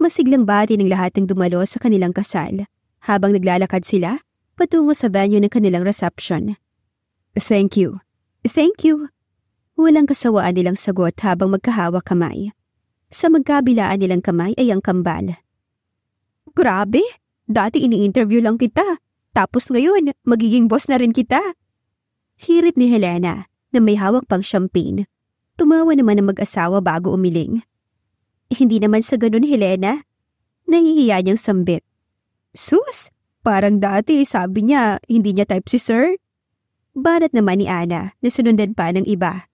Masiglang bati ng lahat ng dumalo sa kanilang kasal habang naglalakad sila patungo sa venue ng kanilang reception. Thank you. Thank you. Walang kasawaan nilang sagot habang magkahawa kamay. Sa magkabilaan nilang kamay ay ang kambal. Grabe! Dati ini-interview lang kita. Tapos ngayon, magiging boss na rin kita. Hirit ni Helena na may hawak pang champagne. Tumawa naman ang mag-asawa bago umiling. Hindi naman sa ganun, Helena. Nahihiya niyang sambit. Sus, parang dati sabi niya hindi niya type si sir. Banat naman ni Ana na sinundan pa ng iba.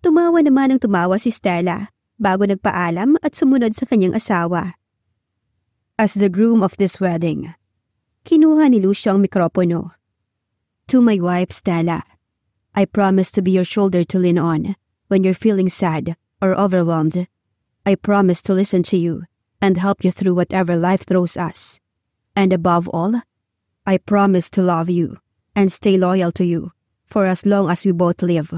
Tumawa naman ang tumawa si Stella bago nagpaalam at sumunod sa kanyang asawa. As the groom of this wedding, Kinuha ni Lucio ang mikropono. To my wife, Stella, I promise to be your shoulder to lean on when you're feeling sad or overwhelmed. I promise to listen to you and help you through whatever life throws us. And above all, I promise to love you and stay loyal to you for as long as we both live.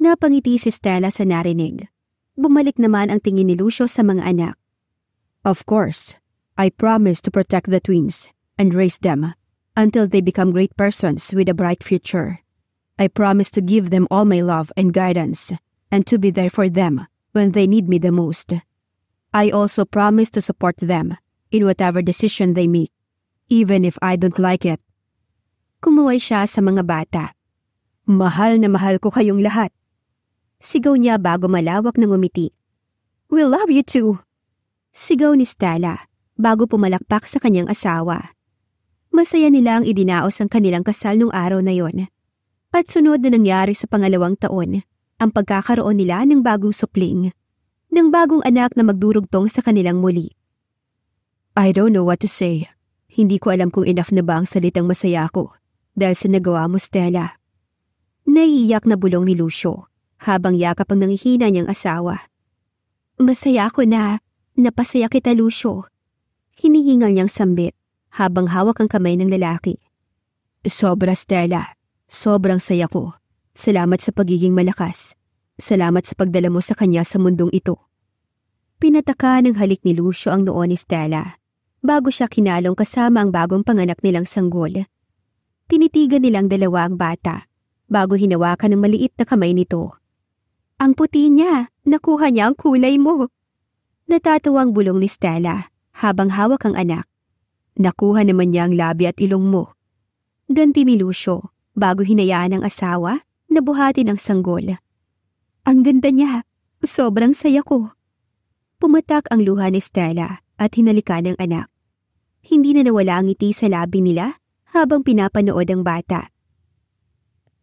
Napangiti si Stella sa narinig. Bumalik naman ang tingin ni Lucio sa mga anak. Of course, I promise to protect the twins and raise them until they become great persons with a bright future. I promise to give them all my love and guidance and to be there for them when they need me the most. I also promise to support them in whatever decision they make, even if I don't like it. Kumuway siya sa mga bata. Mahal na mahal ko kayong lahat. Sigaw niya bago malawak ng umiti. We love you too. Sigaw ni Stella bago pumalakpak sa kanyang asawa. Masaya nila ang idinaos ang kanilang kasal nung araw na yon. At sunod na nangyari sa pangalawang taon, ang pagkakaroon nila ng bagong supling, ng bagong anak na magdurugtong sa kanilang muli. I don't know what to say. Hindi ko alam kung enough na ba ang salitang masaya ko dahil sa nagawa mo, Stella. Naiiyak na bulong ni Lucio habang yakap ang nangihina niyang asawa. Masaya ako na napasaya kita, Lucio. Hinihingal niyang sambit habang hawak ang kamay ng lalaki. Sobra Stella, sobrang saya ko. Salamat sa pagiging malakas. Salamat sa pagdala mo sa kanya sa mundong ito. Pinataka ng halik ni Lucio ang noon ni Stella bago siya kinalong kasama ang bagong panganak nilang sanggol. Tinitigan nilang dalawa ang bata bago hinawakan ng maliit na kamay nito. Ang puti niya, nakuha niya ang kulay mo. Natatawang bulong ni Stella habang hawak ang anak. Nakuha naman niya ang labi at ilong mo. Ganti ni Lucio bago hinayaan ang asawa na buhatin ang sanggol. Ang ganda niya. Sobrang saya ko. Pumatak ang luha ni Stella at hinalikan ng anak. Hindi na nawala ang ngiti sa labi nila habang pinapanood ang bata.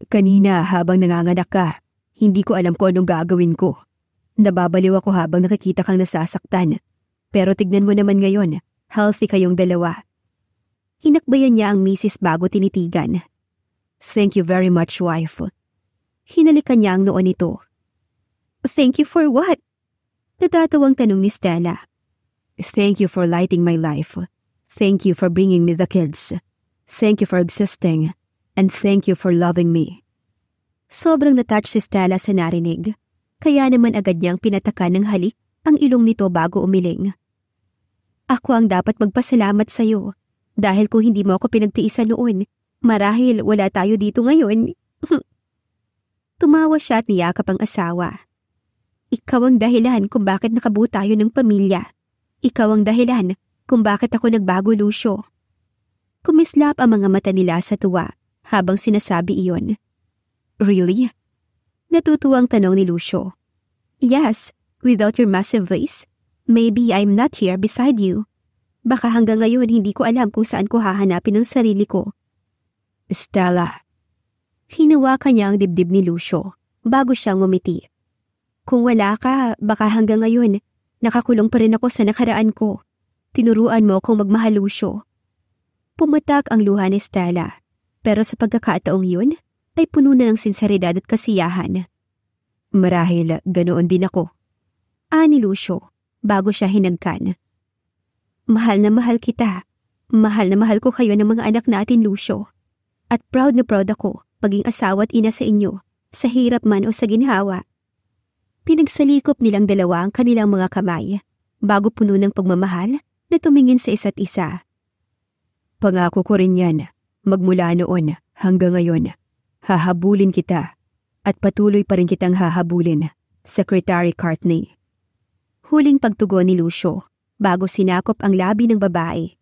Kanina habang nanganganak ka, hindi ko alam kung anong gagawin ko. Nababaliw ako habang nakikita kang nasasaktan. Pero tignan mo naman ngayon, Healthy kayong dalawa. Hinakbayan niya ang misis bago tinitigan. Thank you very much, wife. Hinalikan niya ang noon nito. Thank you for what? Natatawang tanong ni Stella. Thank you for lighting my life. Thank you for bringing me the kids. Thank you for existing. And thank you for loving me. Sobrang natouch si Stella sa narinig, kaya naman agad niyang pinatakan ng halik ang ilong nito bago umiling. Ako ang dapat magpasalamat sa iyo. Dahil kung hindi mo ako pinagtiisan noon, marahil wala tayo dito ngayon. Tumawa siya at niyakap ang asawa. Ikaw ang dahilan kung bakit nakabuo tayo ng pamilya. Ikaw ang dahilan kung bakit ako nagbago, Lucio. Kumislap ang mga mata nila sa tuwa habang sinasabi iyon. Really? Natutuwang tanong ni Lucio. Yes, without your massive voice, Maybe I'm not here beside you. Baka hanggang ngayon hindi ko alam kung saan ko hahanapin ang sarili ko. Stella. Hinawakan niya ang dibdib ni Lucio bago siya umiti. Kung wala ka, baka hanggang ngayon, nakakulong pa rin ako sa nakaraan ko. Tinuruan mo akong magmahal Lucio. Pumatak ang luha ni Stella, pero sa pagkakataong yun, ay puno na ng sinseridad at kasiyahan. Marahil, ganoon din ako. Ani Lucio bago siya hinagkan. Mahal na mahal kita. Mahal na mahal ko kayo ng mga anak natin, Lucio. At proud na proud ako maging asawa at ina sa inyo, sa hirap man o sa ginhawa. Pinagsalikop nilang dalawa ang kanilang mga kamay bago puno ng pagmamahal na tumingin sa isa't isa. Pangako ko rin yan, magmula noon hanggang ngayon. Hahabulin kita at patuloy pa rin kitang hahabulin, Secretary Cartney. Huling pagtugon ni Lucio, bago sinakop ang labi ng babae,